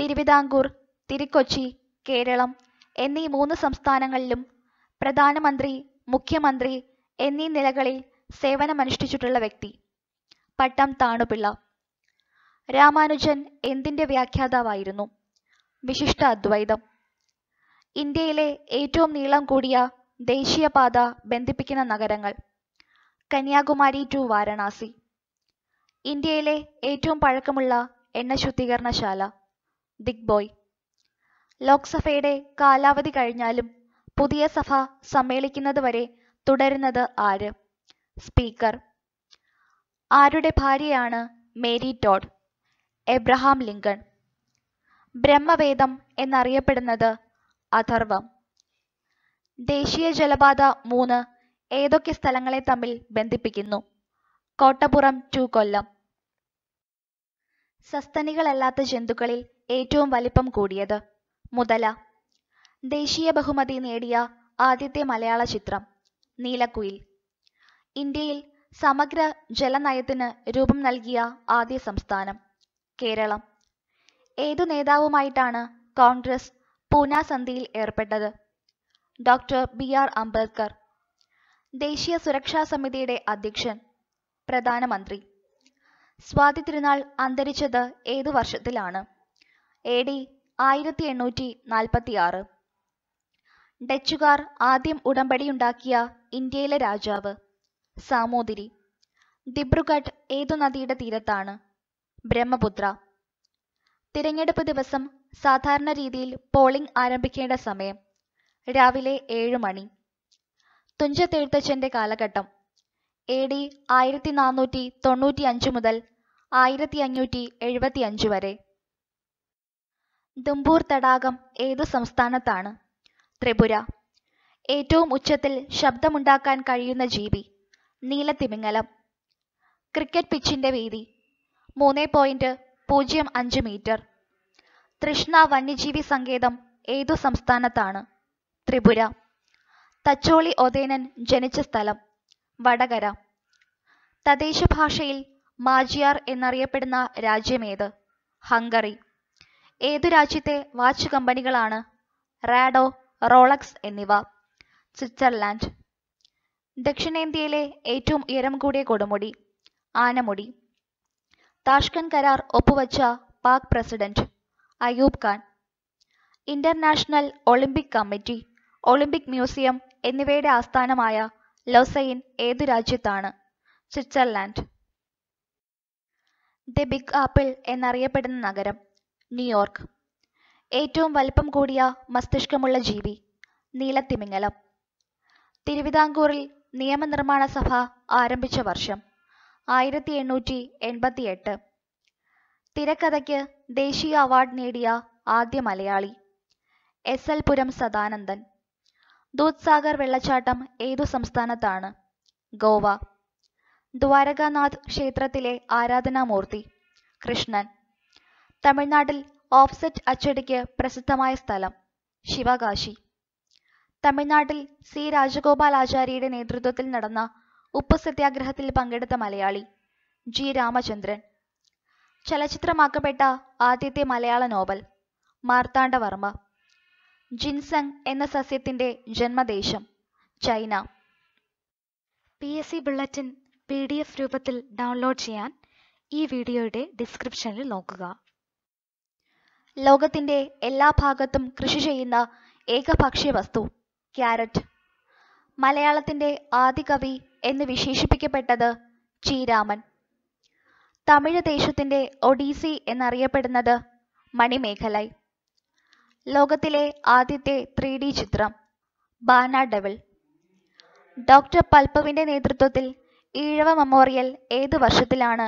തിരുവിതാംകൂർ തിരുക്കൊച്ചി കേരളം എന്നീ മൂന്ന് സംസ്ഥാനങ്ങളിലും പ്രധാനമന്ത്രി മുഖ്യമന്ത്രി എന്നീ നിലകളിൽ സേവനമനുഷ്ഠിച്ചിട്ടുള്ള വ്യക്തി പട്ടം താണുപിള്ള രാമാനുജൻ എന്തിന്റെ വ്യാഖ്യാതാവായിരുന്നു വിശിഷ്ട അദ്വൈതം ഇന്ത്യയിലെ ഏറ്റവും നീളം കൂടിയ ദേശീയപാത ബന്ധിപ്പിക്കുന്ന നഗരങ്ങൾ കന്യാകുമാരി ടു വാരണാസി ഇന്ത്യയിലെ ഏറ്റവും പഴക്കമുള്ള എണ്ണ ശുദ്ധീകരണശാല ദിഗ്ബോയ് ലോക്സഭയുടെ കാലാവധി കഴിഞ്ഞാലും പുതിയ സഭ സമ്മേളിക്കുന്നത് വരെ തുടരുന്നത് ആര് സ്പീക്കർ ആരുടെ ഭാര്യയാണ് Mary Todd Abraham Lincoln Brahmavedam എന്നറിയപ്പെടുന്നത് അഥർവം ദേശീയ ജലപാത മൂന്ന് ഏതൊക്കെ സ്ഥലങ്ങളെ തമ്മിൽ ബന്ധിപ്പിക്കുന്നു കോട്ടപ്പുറം ടു കൊല്ലം സസ്തനികളല്ലാത്ത ജന്തുക്കളിൽ ഏറ്റവും വലിപ്പം കൂടിയത് മുതല ദേശീയ ബഹുമതി നേടിയ ആദ്യത്തെ മലയാള ചിത്രം നീലക്കുയിൽ ഇന്ത്യയിൽ സമഗ്ര ജലനയത്തിന് രൂപം നൽകിയ ആദ്യ സംസ്ഥാനം കേരളം ഏതു നേതാവുമായിട്ടാണ് കോൺഗ്രസ് പൂനാസന്ധിയിൽ ഏർപ്പെട്ടത് ഡോക്ടർ ബി ആർ അംബേദ്കർ ദേശീയ സുരക്ഷാ സമിതിയുടെ അധ്യക്ഷൻ പ്രധാനമന്ത്രി സ്വാതി തിരുനാൾ അന്തരിച്ചത് ഏതു വർഷത്തിലാണ് എ ഡി ആയിരത്തി എണ്ണൂറ്റി നാൽപ്പത്തി ആറ് ഡച്ചുകാർ ആദ്യം ഉടമ്പടിയുണ്ടാക്കിയ ഇന്ത്യയിലെ രാജാവ് സാമൂതിരി ദിബ്രുഗഡ് ഏതു നദിയുടെ തീരത്താണ് ബ്രഹ്മപുത്ര തിരഞ്ഞെടുപ്പ് ദിവസം സാധാരണ രീതിയിൽ പോളിംഗ് ആരംഭിക്കേണ്ട സമയം രാവിലെ ഏഴ് മണി തുഞ്ചത്തെഴുത്തച്ഛന്റെ കാലഘട്ടം എ ഡി ആയിരത്തി നാനൂറ്റി തൊണ്ണൂറ്റി അഞ്ച് മുതൽ ആയിരത്തി അഞ്ഞൂറ്റി എഴുപത്തി അഞ്ച് വരെ ദുംബൂർ തടാകം ഏതു സംസ്ഥാനത്താണ് ത്രിപുര ഏറ്റവും ഉച്ചത്തിൽ ശബ്ദമുണ്ടാക്കാൻ കഴിയുന്ന ജീവി നീലത്തിമിങ്ങലം ക്രിക്കറ്റ് പിച്ചിന്റെ വീതി മൂന്ന് പോയിന്റ് പൂജ്യം അഞ്ച് മീറ്റർ തൃഷ്ണ വന്യജീവി സങ്കേതം ഏതു സംസ്ഥാനത്താണ് ത്രിപുര തച്ചോളി ഒതേനൻ ജനിച്ച സ്ഥലം വടകര തദ്ദേശ ഭാഷയിൽ മാജിയാർ എന്നറിയപ്പെടുന്ന രാജ്യമേത് ഹംഗറി ഏതു രാജ്യത്തെ വാച്ച് കമ്പനികളാണ് റാഡോ റോളക്സ് എന്നിവ സ്വിറ്റ്സർലാൻഡ് ദക്ഷിണേന്ത്യയിലെ ഏറ്റവും ഉയരം കൂടിയ കൊടുമുടി ആനമുടി താഷ്കൻ കരാർ ഒപ്പുവച്ച Pak president Ayub Khan international Olympic committee Olympic museum എന്നിവയുടെ ആസ്ഥാനമായ ലൊസൈൻ ഏത് രാജ്യത്താണ് സ്വിറ്റ്സർലാൻഡ് ദി ബിഗ് ആപ്പിൾ എന്നറിയപ്പെടുന്ന നഗരം ന്യൂയോർക്ക് ഏറ്റവും വലിപ്പം കൂടിയ മസ്തിഷ്കമുള്ള ജീവി നീലത്തിമിംഗലം തിരുവിതാംകൂറിൽ നിയമനിർമ്മാണ സഭ ആരംഭിച്ച വർഷം ആയിരത്തി എണ്ണൂറ്റി എട്ട് തിരക്കഥയ്ക്ക് ദേശീയ അവാർഡ് നേടിയ ആദ്യ മലയാളി എസ് എൽ പുരം സദാനന്ദൻ ദൂത്സാഗർ വെള്ളച്ചാട്ടം ഏതു സംസ്ഥാനത്താണ് ഗോവ ദ്വാരകാനാഥ് ക്ഷേത്രത്തിലെ ആരാധനാമൂർത്തി കൃഷ്ണൻ തമിഴ്നാട്ടിൽ ഓഫ്സെറ്റ് അച്ചടിക്ക് പ്രസിദ്ധമായ സ്ഥലം ശിവകാശി തമിഴ്നാട്ടിൽ സി രാജഗോപാലാചാരിയുടെ നേതൃത്വത്തിൽ നടന്ന ഉപ്പ് സത്യാഗ്രഹത്തിൽ പങ്കെടുത്ത മലയാളി ജി രാമചന്ദ്രൻ ചലച്ചിത്രമാക്കപ്പെട്ട ആദ്യത്തെ മലയാള നോവൽ മാർത്താണ്ഡവർമ്മ ജിൻസങ് എന്ന സസ്യത്തിന്റെ ജന്മദേശം China P S C bulletin P D F രൂപത്തിൽ ഡൗൺലോഡ് ചെയ്യാൻ ഈ വീഡിയോയുടെ ഡിസ്ക്രിപ്ഷനിൽ നോക്കുക ലോകത്തിന്റെ എല്ലാ ഭാഗത്തും കൃഷി ചെയ്യുന്ന ഏകപക്ഷീയ വസ്തു ക്യാരറ്റ് മലയാളത്തിൻ്റെ ആദ്യ കവി എന്ന് വിശേഷിപ്പിക്കപ്പെട്ടത് ചീരാമൻ തമിഴ് ദേശത്തിൻ്റെ ഒഡീസി എന്നറിയപ്പെടുന്നത് മണിമേഖലൈ ലോകത്തിലെ ആദ്യത്തെ ത്രീ ഡി ചിത്രം ബാന ഡെവിൾ ഡോക്ടർ പൽപ്പവിന്റെ നേതൃത്വത്തിൽ ഈഴവ മെമ്മോറിയൽ ഏത് വർഷത്തിലാണ്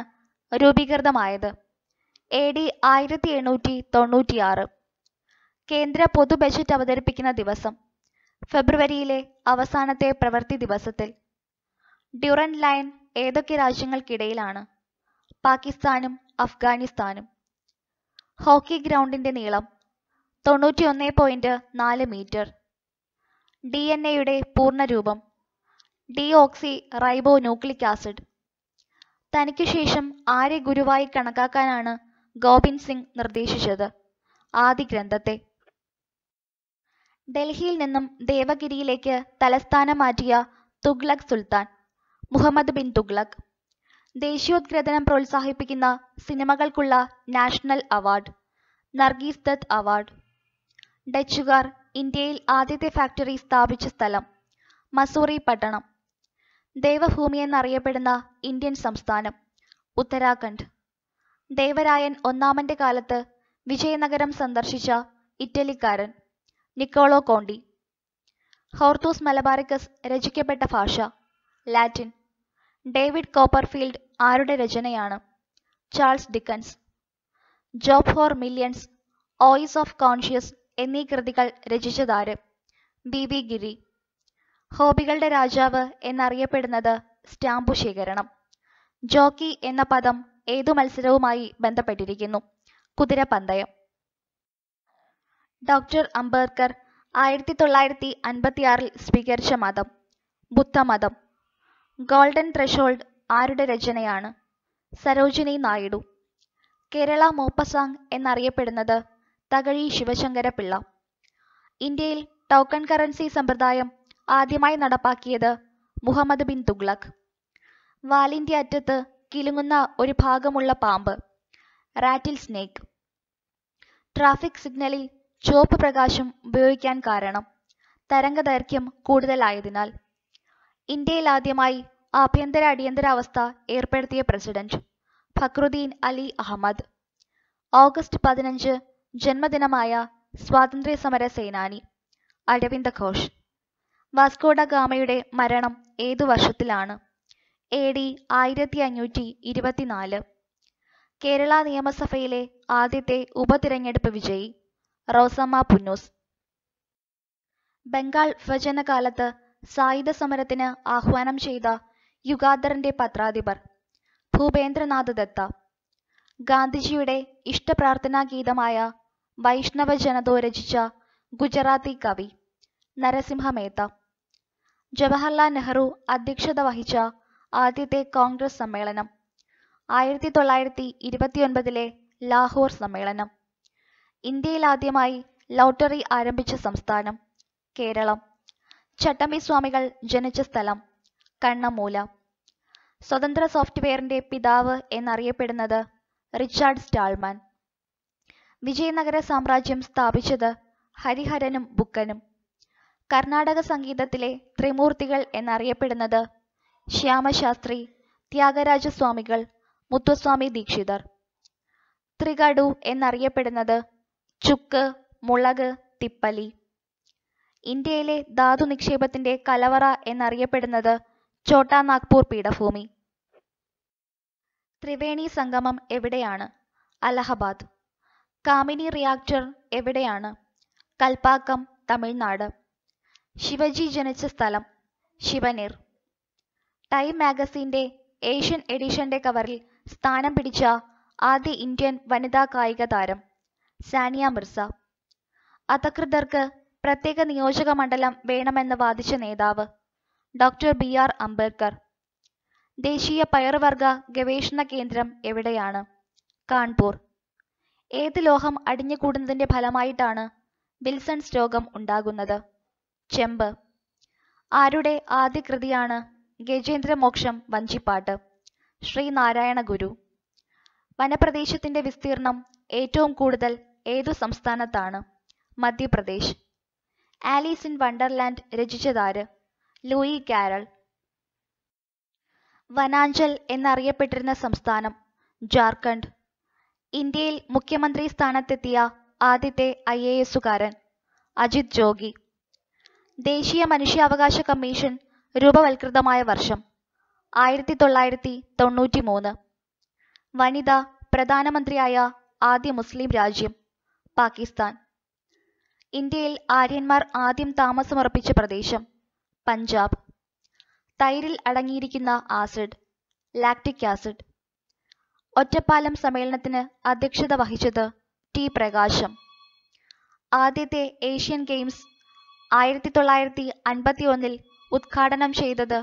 രൂപീകൃതമായത് എ ഡി ആയിരത്തി എണ്ണൂറ്റി തൊണ്ണൂറ്റിയാറ് കേന്ദ്ര പൊതു ബജറ്റ് അവതരിപ്പിക്കുന്ന ദിവസം ഫെബ്രുവരിയിലെ അവസാനത്തെ പ്രവൃത്തി ദിവസത്തിൽ ഡ്യൂറൻ ലൈൻ ഏതൊക്കെ രാജ്യങ്ങൾക്കിടയിലാണ് പാകിസ്ഥാനും അഫ്ഗാനിസ്ഥാനും ഹോക്കി ഗ്രൗണ്ടിന്റെ നീളം ഒന്ന് പോയിന്റ് നാല് മീറ്റർ ഡി എൻ എയുടെ പൂർണ്ണരൂപം deoxyribonucleic acid തനിക്ക് ശേഷം ആരെ ഗുരുവായി കണക്കാക്കാനാണ് ഗോവിന്ദ് സിംഗ് നിർദ്ദേശിച്ചത് ആദ്യ ഗ്രന്ഥത്തെ ഡൽഹിയിൽ നിന്നും ദേവഗിരിയിലേക്ക് തലസ്ഥാനം മാറ്റിയ തുഗ്ലക് സുൽത്താൻ മുഹമ്മദ് ബിൻ തുഗ്ലക് ദേശീയോദ്ഗ്രഥനം പ്രോത്സാഹിപ്പിക്കുന്ന സിനിമകൾക്കുള്ള national award Nargis Dutt award ഡച്ചുകാർ ഇന്ത്യയിൽ ആദ്യത്തെ ഫാക്ടറി സ്ഥാപിച്ച സ്ഥലം മസൂറി പട്ടണം ദേവഭൂമി എന്നറിയപ്പെടുന്ന ഇന്ത്യൻ സംസ്ഥാനം ഉത്തരാഖണ്ഡ് ദേവരായൻ ഒന്നാമന്റെ കാലത്ത് വിജയനഗരം സന്ദർശിച്ച ഇറ്റലിക്കാരൻ നിക്കോളോ കോണ്ടി ഹോർത്തൂസ് മലബാറിക്കസ് രചിക്കപ്പെട്ട ഭാഷ ലാറ്റിൻ ഡേവിഡ് കോപ്പർഫീൽഡ് ആരുടെ രചനയാണ് Charles Dickens job for millions voice of conscience എന്നീ കൃതികൾ രചിച്ചതാര് ബി വി ഗിരി ഹോബികളുടെ രാജാവ് എന്നറിയപ്പെടുന്നത് സ്റ്റാമ്പു ശേഖരണം ജോക്കി എന്ന പദം ഏതു മത്സരവുമായി ബന്ധപ്പെട്ടിരിക്കുന്നു കുതിരപ്പന്തയം ഡോക്ടർ അംബേദ്കർ ആയിരത്തി തൊള്ളായിരത്തി അൻപത്തിയാറിൽ സ്വീകരിച്ച മതം ബുദ്ധമതം ഗോൾഡൻ ത്രഷോൾഡ് ആരുടെ രചനയാണ് സരോജിനി നായിഡു കേരള മോപ്പസാങ് എന്നറിയപ്പെടുന്നത് തകഴി ശിവശങ്കര പിള്ള ഇന്ത്യയിൽ ടോക്കൺ കറൻസി സമ്പ്രദായം ആദ്യമായി നടപ്പാക്കിയത് മുഹമ്മദ് ബിൻ തുഗ്ലക് വാലിൻ്റെ അറ്റത്ത് കിലുങ്ങുന്ന ഒരു ഭാഗമുള്ള പാമ്പ് റാറ്റിൽ സ്നേക്ക് ട്രാഫിക് സിഗ്നലിൽ ചുവപ്പ് പ്രകാശം ഉപയോഗിക്കാൻ കാരണം തരംഗ ദൈർഘ്യം കൂടുതലായതിനാൽ ഇന്ത്യയിൽ ആദ്യമായി ആഭ്യന്തര അടിയന്തരാവസ്ഥ ഏർപ്പെടുത്തിയ പ്രസിഡന്റ് ഫക്രുദ്ദീൻ അലി അഹമ്മദ് ഓഗസ്റ്റ് പതിനഞ്ച് ജന്മദിനമായ സ്വാതന്ത്ര്യ സമര സേനാനി അരവിന്ദ ഘോഷ് വാസ്കോഡ ഗാമയുടെ മരണം ഏതു വർഷത്തിലാണ് എ ഡി ആയിരത്തി അഞ്ഞൂറ്റി ഇരുപത്തിനാല് കേരള നിയമസഭയിലെ ആദ്യത്തെ ഉപതിരഞ്ഞെടുപ്പ് വിജയി റോസമ്മ പുന്നൂസ് ബംഗാൾ വിഭജനകാലത്ത് സായുധ സമരത്തിന് ആഹ്വാനം ചെയ്ത യുഗാദറിന്റെ പത്രാധിപർ ഭൂപേന്ദ്രനാഥ് ദത്ത ഗാന്ധിജിയുടെ ഇഷ്ടപ്രാർത്ഥനാ ഗീതമായ വൈഷ്ണവ ജനതോ രചിച്ച ഗുജറാത്തി കവി നരസിംഹ മേത്ത ജവഹർലാൽ നെഹ്റു അധ്യക്ഷത വഹിച്ച ആദ്യത്തെ കോൺഗ്രസ് സമ്മേളനം ആയിരത്തി തൊള്ളായിരത്തി ഇരുപത്തിയൊൻപതിലെ ലാഹോർ സമ്മേളനം ഇന്ത്യയിൽ ആദ്യമായി ലോട്ടറി ആരംഭിച്ച സംസ്ഥാനം കേരളം ചട്ടമ്പിസ്വാമികൾ ജനിച്ച സ്ഥലം കണ്ണമൂല സ്വതന്ത്ര സോഫ്റ്റ്വെയറിന്റെ പിതാവ് എന്നറിയപ്പെടുന്നത് റിച്ചാർഡ് സ്റ്റാൾമാൻ വിജയനഗര സാമ്രാജ്യം സ്ഥാപിച്ചത് ഹരിഹരനും ബുക്കനും കർണാടക സംഗീതത്തിലെ ത്രിമൂർത്തികൾ എന്നറിയപ്പെടുന്നത് ശ്യാമശാസ്ത്രി ത്യാഗരാജസ്വാമികൾ മുത്തുസ്വാമി ദീക്ഷിതർ ത്രികടു എന്നറിയപ്പെടുന്നത് ചുക്ക് മുളക് തിപ്പലി ഇന്ത്യയിലെ ധാതു നിക്ഷേപത്തിന്റെ കലവറ എന്നറിയപ്പെടുന്നത് ഛോട്ടാ നാഗ്പൂർ പീഠഭൂമി ത്രിവേണി സംഗമം എവിടെയാണ് അലഹബാദ് കാമിനി റിയാക്ടർ എവിടെയാണ് കൽപ്പാക്കം തമിഴ്നാട് ശിവജി ജനിച്ച സ്ഥലം ശിവനീർ ടൈം മാഗസീന്റെ ഏഷ്യൻ എഡിഷന്റെ കവറിൽ സ്ഥാനം പിടിച്ച ആദ്യ ഇന്ത്യൻ വനിതാ കായിക താരം സാനിയ മിർസ അധകൃതർക്ക് പ്രത്യേക നിയോജക മണ്ഡലം വേണമെന്ന് വാദിച്ച നേതാവ് ഡോക്ടർ ബി ആർ അംബേദ്കർ ദേശീയ പയറുവർഗ ഗവേഷണ കേന്ദ്രം എവിടെയാണ് കാൺപൂർ ഏത് ലോഹം അടിഞ്ഞുകൂടുന്നതിന്റെ ഫലമായിട്ടാണ് വിൽസൺസ് രോഗം ഉണ്ടാകുന്നത് ചെമ്പ് ആരുടെ ആദ്യ കൃതിയാണ് ഗജേന്ദ്രമോക്ഷം വഞ്ചിപ്പാട്ട് ശ്രീനാരായണ ഗുരു വനപ്രദേശത്തിന്റെ വിസ്തീർണം ഏറ്റവും കൂടുതൽ ഏതു സംസ്ഥാനത്താണ് മധ്യപ്രദേശ് ആലീസ് ഇൻ വണ്ടർലാൻഡ് രചിച്ചതാര് ലൂയി കാരൾ വനാഞ്ചൽ എന്നറിയപ്പെട്ടിരുന്ന സംസ്ഥാനം ജാർഖണ്ഡ് ഇന്ത്യയിൽ മുഖ്യമന്ത്രി സ്ഥാനത്തെത്തിയ ആദ്യത്തെ ഐ എ എസുകാരൻ അജിത് ജോഗി ദേശീയ മനുഷ്യാവകാശ കമ്മീഷൻ രൂപവൽകൃതമായ വർഷം ആയിരത്തി തൊള്ളായിരത്തി തൊണ്ണൂറ്റി മൂന്ന് വനിത പ്രധാനമന്ത്രിയായ ആദ്യ മുസ്ലിം രാജ്യം പാകിസ്ഥാൻ ഇന്ത്യയിൽ ആര്യന്മാർ ആദ്യം താമസമർപ്പിച്ച പ്രദേശം പഞ്ചാബ് തൈരിൽ അടങ്ങിയിരിക്കുന്ന ആസിഡ് ലാക്റ്റിക് ആസിഡ് ഒറ്റപ്പാലം സമ്മേളനത്തിന് അധ്യക്ഷത വഹിച്ചത് ടി പ്രകാശം ആദ്യത്തെ ഏഷ്യൻ ഗെയിംസ് ആയിരത്തി തൊള്ളായിരത്തി അൻപത്തി ഒന്നിൽ ഉദ്ഘാടനം ചെയ്തത്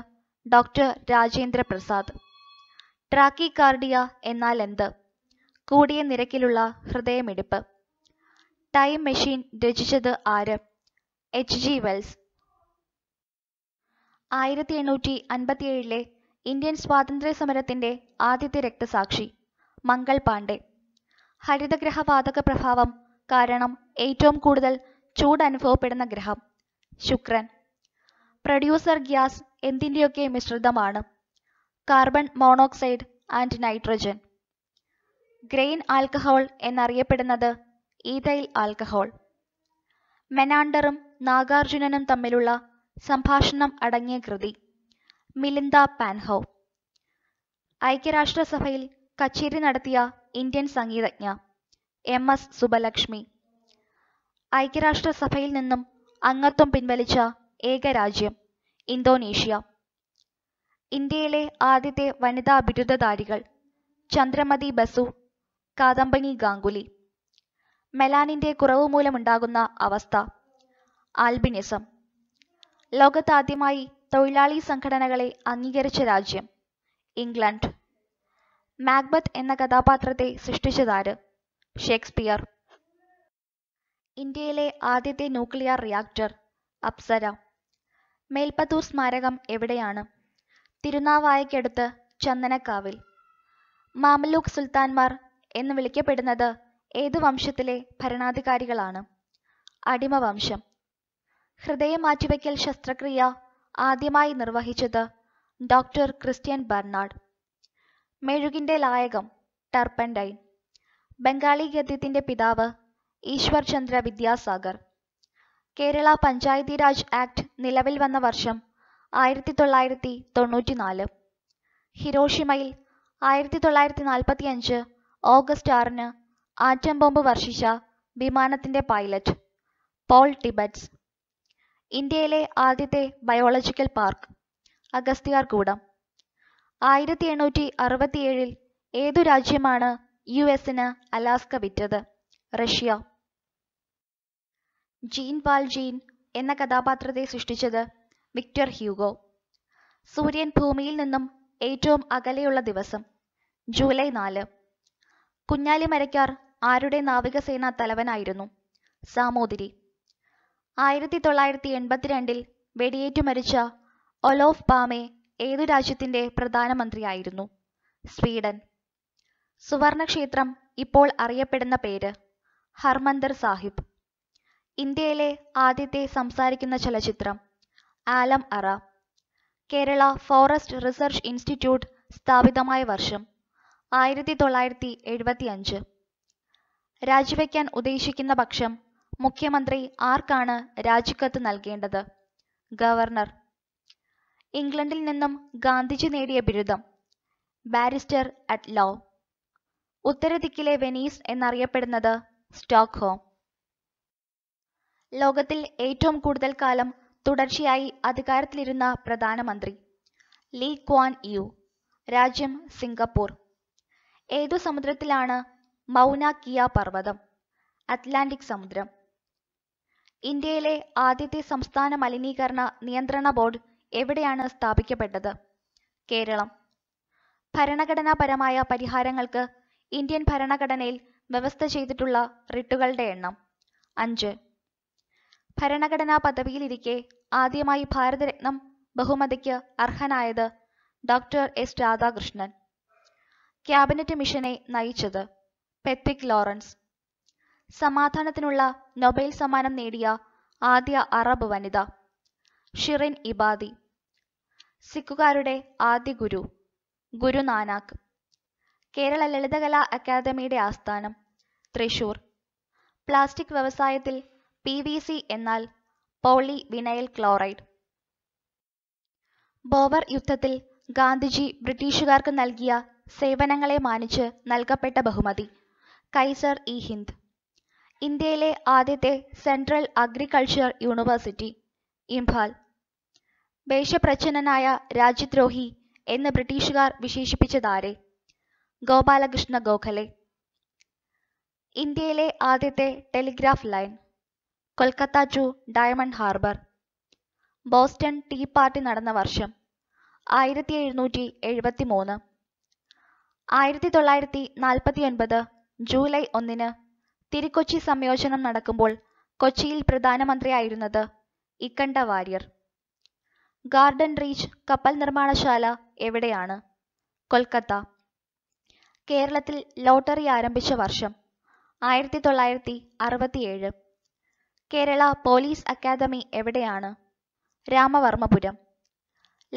ഡോക്ടർ രാജേന്ദ്ര പ്രസാദ് കാർഡിയ എന്നാൽ എന്ത് കൂടിയ നിരക്കിലുള്ള ഹൃദയമിടിപ്പ് ടൈം മെഷീൻ രചിച്ചത് ആര് എച്ച് ജി വെൽസ് ആയിരത്തി എണ്ണൂറ്റി അൻപത്തിയേഴിലെ ഇന്ത്യൻ സ്വാതന്ത്ര്യ സമരത്തിന്റെ ആദ്യത്തെ രക്തസാക്ഷി മംഗൾ പാണ്ഡെ ഹരിതഗ്രഹവാതക പ്രഭാവം കാരണം ഏറ്റവും കൂടുതൽ ചൂട് അനുഭവപ്പെടുന്ന ഗ്രഹം ശുക്രൻ പ്രൊഡ്യൂസർ ഗ്യാസ് എന്തിൻ്റെയൊക്കെ മിശ്രിതമാണ് carbon monoxide and nitrogen grain alcohol എന്നറിയപ്പെടുന്നത് ഈതയിൽ ആൽക്കഹോൾ മെനാണ്ടറും നാഗാർജുനനും തമ്മിലുള്ള സംഭാഷണം അടങ്ങിയ കൃതി മിലിന്ദ പാൻഹോ ഐക്യരാഷ്ട്രസഭയിൽ കച്ചേരി നടത്തിയ ഇന്ത്യൻ സംഗീതജ്ഞ എം എസ് സുബലക്ഷ്മി ഐക്യരാഷ്ട്രസഭയിൽ നിന്നും അംഗത്വം പിൻവലിച്ച ഏക രാജ്യം ഇന്തോനേഷ്യ ഇന്ത്യയിലെ ആദ്യത്തെ വനിതാ ബിരുദധാരികൾ ചന്ദ്രമതി ബസു കാദംബനി ഗാംഗുലി മെലാനിന്റെ കുറവ് മൂലമുണ്ടാകുന്ന അവസ്ഥ ആൽബിനിസം ലോകത്താദ്യമായി തൊഴിലാളി സംഘടനകളെ അംഗീകരിച്ച രാജ്യം ഇംഗ്ലണ്ട് മാക്ബത്ത് എന്ന കഥാപാത്രത്തെ സൃഷ്ടിച്ചതാര് ഷേക്സ്പിയർ ഇന്ത്യയിലെ ആദ്യത്തെ ന്യൂക്ലിയർ റിയാക്ടർ അപ്സര മേൽപ്പത്തൂർ സ്മാരകം എവിടെയാണ് തിരുനാവായക്കടുത്ത് ചന്ദനക്കാവിൽ മാമലൂക്ക് സുൽത്താൻമാർ എന്ന് വിളിക്കപ്പെടുന്നത് ഏതു വംശത്തിലെ ഭരണാധികാരികളാണ് അടിമവംശം ഹൃദയം മാറ്റിവെക്കൽ ശസ്ത്രക്രിയ ആദ്യമായി നിർവഹിച്ചത് ഡോക്ടർ ക്രിസ്ത്യൻ ബർണാഡ് മെഴുകിന്റെ ലായകം ടർപ്പൻഡൈൻ ബംഗാളി ഗദ്യത്തിന്റെ പിതാവ് ഈശ്വർ ചന്ദ്ര വിദ്യാസാഗർ കേരള പഞ്ചായത്തി രാജ് ആക്ട് നിലവിൽ വന്ന വർഷം ആയിരത്തി തൊള്ളായിരത്തി തൊണ്ണൂറ്റിനാല് ഹിരോഷിമയിൽ ആയിരത്തി തൊള്ളായിരത്തി നാൽപ്പത്തി അഞ്ച് ഓഗസ്റ്റ് ആറിന് ആറ്റം ബോംബ് വർഷിച്ച വിമാനത്തിന്റെ പൈലറ്റ് പോൾ ടിബറ്റ്സ് ഇന്ത്യയിലെ ആദ്യത്തെ ബയോളജിക്കൽ പാർക്ക് കൂടം ആയിരത്തി എണ്ണൂറ്റി അറുപത്തിയേഴിൽ ഏതു രാജ്യമാണ് യു എസിന് അലാസ്ക വിറ്റത് റഷ്യ ജീൻ പാൽ ജീൻ എന്ന കഥാപാത്രത്തെ സൃഷ്ടിച്ചത് വിക്ടർ ഹ്യൂഗോ സൂര്യൻ ഭൂമിയിൽ നിന്നും ഏറ്റവും അകലെയുള്ള ദിവസം ജൂലൈ നാല് കുഞ്ഞാലി മരക്കാർ ആരുടെ നാവികസേനാ തലവനായിരുന്നു സാമൂതിരി ആയിരത്തി തൊള്ളായിരത്തി എൺപത്തിരണ്ടിൽ വെടിയേറ്റു മരിച്ച ഒലോഫ് പാമെ ഏതു രാജ്യത്തിന്റെ പ്രധാനമന്ത്രിയായിരുന്നു സ്വീഡൻ സുവർണക്ഷേത്രം ഇപ്പോൾ അറിയപ്പെടുന്ന പേര് ഹർമന്ദർ സാഹിബ് ഇന്ത്യയിലെ ആദ്യത്തെ സംസാരിക്കുന്ന ചലച്ചിത്രം ആലം അറ കേരള ഫോറസ്റ്റ് റിസർച്ച് ഇൻസ്റ്റിറ്റ്യൂട്ട് സ്ഥാപിതമായ വർഷം ആയിരത്തി തൊള്ളായിരത്തി എഴുപത്തി അഞ്ച് രാജിവെക്കാൻ ഉദ്ദേശിക്കുന്ന പക്ഷം മുഖ്യമന്ത്രി ആർക്കാണ് രാജിക്കത്ത് നൽകേണ്ടത് ഗവർണർ ഇംഗ്ലണ്ടിൽ നിന്നും ഗാന്ധിജി നേടിയ ബിരുദം ബാരിസ്റ്റർ അറ്റ് ലോ ഉത്തരദിക്കിലെ വെനീസ് എന്നറിയപ്പെടുന്നത് സ്റ്റോക്ക്ഹോം ലോകത്തിൽ ഏറ്റവും കൂടുതൽ കാലം തുടർച്ചയായി അധികാരത്തിലിരുന്ന പ്രധാനമന്ത്രി ലീ ക്വാൻ യു രാജ്യം സിംഗപ്പൂർ ഏതു സമുദ്രത്തിലാണ് മൗനാക്കിയ പർവ്വതം അറ്റ്ലാന്റിക് സമുദ്രം ഇന്ത്യയിലെ ആദ്യത്തെ സംസ്ഥാന മലിനീകരണ നിയന്ത്രണ ബോർഡ് എവിടെയാണ് സ്ഥാപിക്കപ്പെട്ടത് കേരളം ഭരണഘടനാപരമായ പരിഹാരങ്ങൾക്ക് ഇന്ത്യൻ ഭരണഘടനയിൽ വ്യവസ്ഥ ചെയ്തിട്ടുള്ള റിട്ടുകളുടെ എണ്ണം അഞ്ച് ഭരണഘടനാ പദവിയിലിരിക്കെ ആദ്യമായി ഭാരതരത്നം ബഹുമതിക്ക് അർഹനായത് ഡോക്ടർ എസ് രാധാകൃഷ്ണൻ ക്യാബിനറ്റ് മിഷനെ നയിച്ചത് പെത്തിക് ലോറൻസ് സമാധാനത്തിനുള്ള നൊബേൽ സമ്മാനം നേടിയ ആദ്യ അറബ് വനിത ഷിറിൻ ഇബാദി സിഖുകാരുടെ ആദ്യ ഗുരു ഗുരു നാനാക്ക് കേരള ലളിതകലാ അക്കാദമിയുടെ ആസ്ഥാനം തൃശൂർ പ്ലാസ്റ്റിക് വ്യവസായത്തിൽ പി വി സി എന്നാൽ പോളി വിനയൽ ക്ലോറൈഡ് ബോവർ യുദ്ധത്തിൽ ഗാന്ധിജി ബ്രിട്ടീഷുകാർക്ക് നൽകിയ സേവനങ്ങളെ മാനിച്ച് നൽകപ്പെട്ട ബഹുമതി കൈസർ ഇ ഹിന്ദ് ഇന്ത്യയിലെ ആദ്യത്തെ സെൻട്രൽ അഗ്രികൾച്ചർ യൂണിവേഴ്സിറ്റി ഇംഫാൽ വേഷപ്രച്ഛന്നനായ രാജ്യദ്രോഹി എന്ന് ബ്രിട്ടീഷുകാർ വിശേഷിപ്പിച്ചതാരെ ഗോപാലകൃഷ്ണ ഗോഖലെ ഇന്ത്യയിലെ ആദ്യത്തെ telegraph line Kolkata to Diamond Harbour Boston tea party നടന്ന വർഷം ആയിരത്തി എഴുന്നൂറ്റി എഴുപത്തി മൂന്ന് ആയിരത്തി തൊള്ളായിരത്തി നാൽപ്പത്തി ഒൻപത് ജൂലൈ ഒന്നിന് തിരുക്കൊച്ചി സംയോജനം നടക്കുമ്പോൾ കൊച്ചിയിൽ പ്രധാനമന്ത്രിയായിരുന്നത് ഇക്കണ്ട വാര്യർ ഗാർഡൻ റീച്ച് കപ്പൽ നിർമ്മാണശാല എവിടെയാണ് കൊൽക്കത്ത കേരളത്തിൽ ലോട്ടറി ആരംഭിച്ച വർഷം ആയിരത്തി തൊള്ളായിരത്തി അറുപത്തിയേഴ് കേരള പോലീസ് അക്കാദമി എവിടെയാണ് രാമവർമ്മപുരം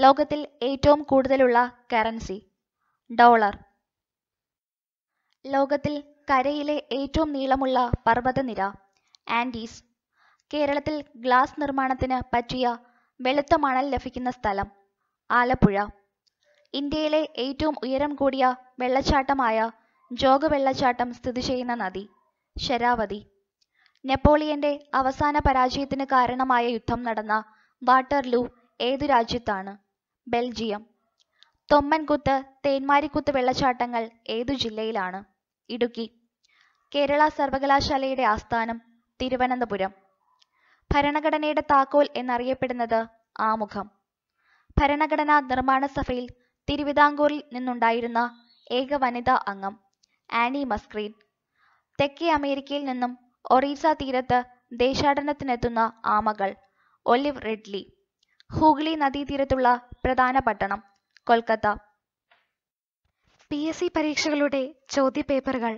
ലോകത്തിൽ ഏറ്റവും കൂടുതലുള്ള കറൻസി ഡോളർ ലോകത്തിൽ കരയിലെ ഏറ്റവും നീളമുള്ള പർവ്വതനിര ആൻഡീസ് കേരളത്തിൽ ഗ്ലാസ് നിർമ്മാണത്തിന് പറ്റിയ വെളുത്ത മണൽ ലഭിക്കുന്ന സ്ഥലം ആലപ്പുഴ ഇന്ത്യയിലെ ഏറ്റവും ഉയരം കൂടിയ വെള്ളച്ചാട്ടമായ ജോഗ വെള്ളച്ചാട്ടം സ്ഥിതി ചെയ്യുന്ന നദി ശരാവതി നെപ്പോളിയന്റെ അവസാന പരാജയത്തിന് കാരണമായ യുദ്ധം നടന്ന വാട്ടർലൂ ഏത് രാജ്യത്താണ് ബെൽജിയം തൊമ്മൻകുത്ത് തേന്മാരിക്കുത്ത് വെള്ളച്ചാട്ടങ്ങൾ ഏതു ജില്ലയിലാണ് ഇടുക്കി കേരള സർവകലാശാലയുടെ ആസ്ഥാനം തിരുവനന്തപുരം ഭരണഘടനയുടെ താക്കോൽ എന്നറിയപ്പെടുന്നത് ആമുഖം ഭരണഘടനാ നിർമ്മാണ സഭയിൽ തിരുവിതാംകൂറിൽ നിന്നുണ്ടായിരുന്ന ഏക വനിതാ അംഗം ആനി മസ്ക്രീൻ തെക്കേ അമേരിക്കയിൽ നിന്നും ഒറീസ തീരത്ത് ദേശാടനത്തിനെത്തുന്ന ആമകൾ ഒലിവ് റിഡ്ലി ഹൂഗ്ലി നദീതീരത്തുള്ള പ്രധാന പട്ടണം കൊൽക്കത്ത പി എസ് സി പരീക്ഷകളുടെ ചോദ്യപേപ്പറുകൾ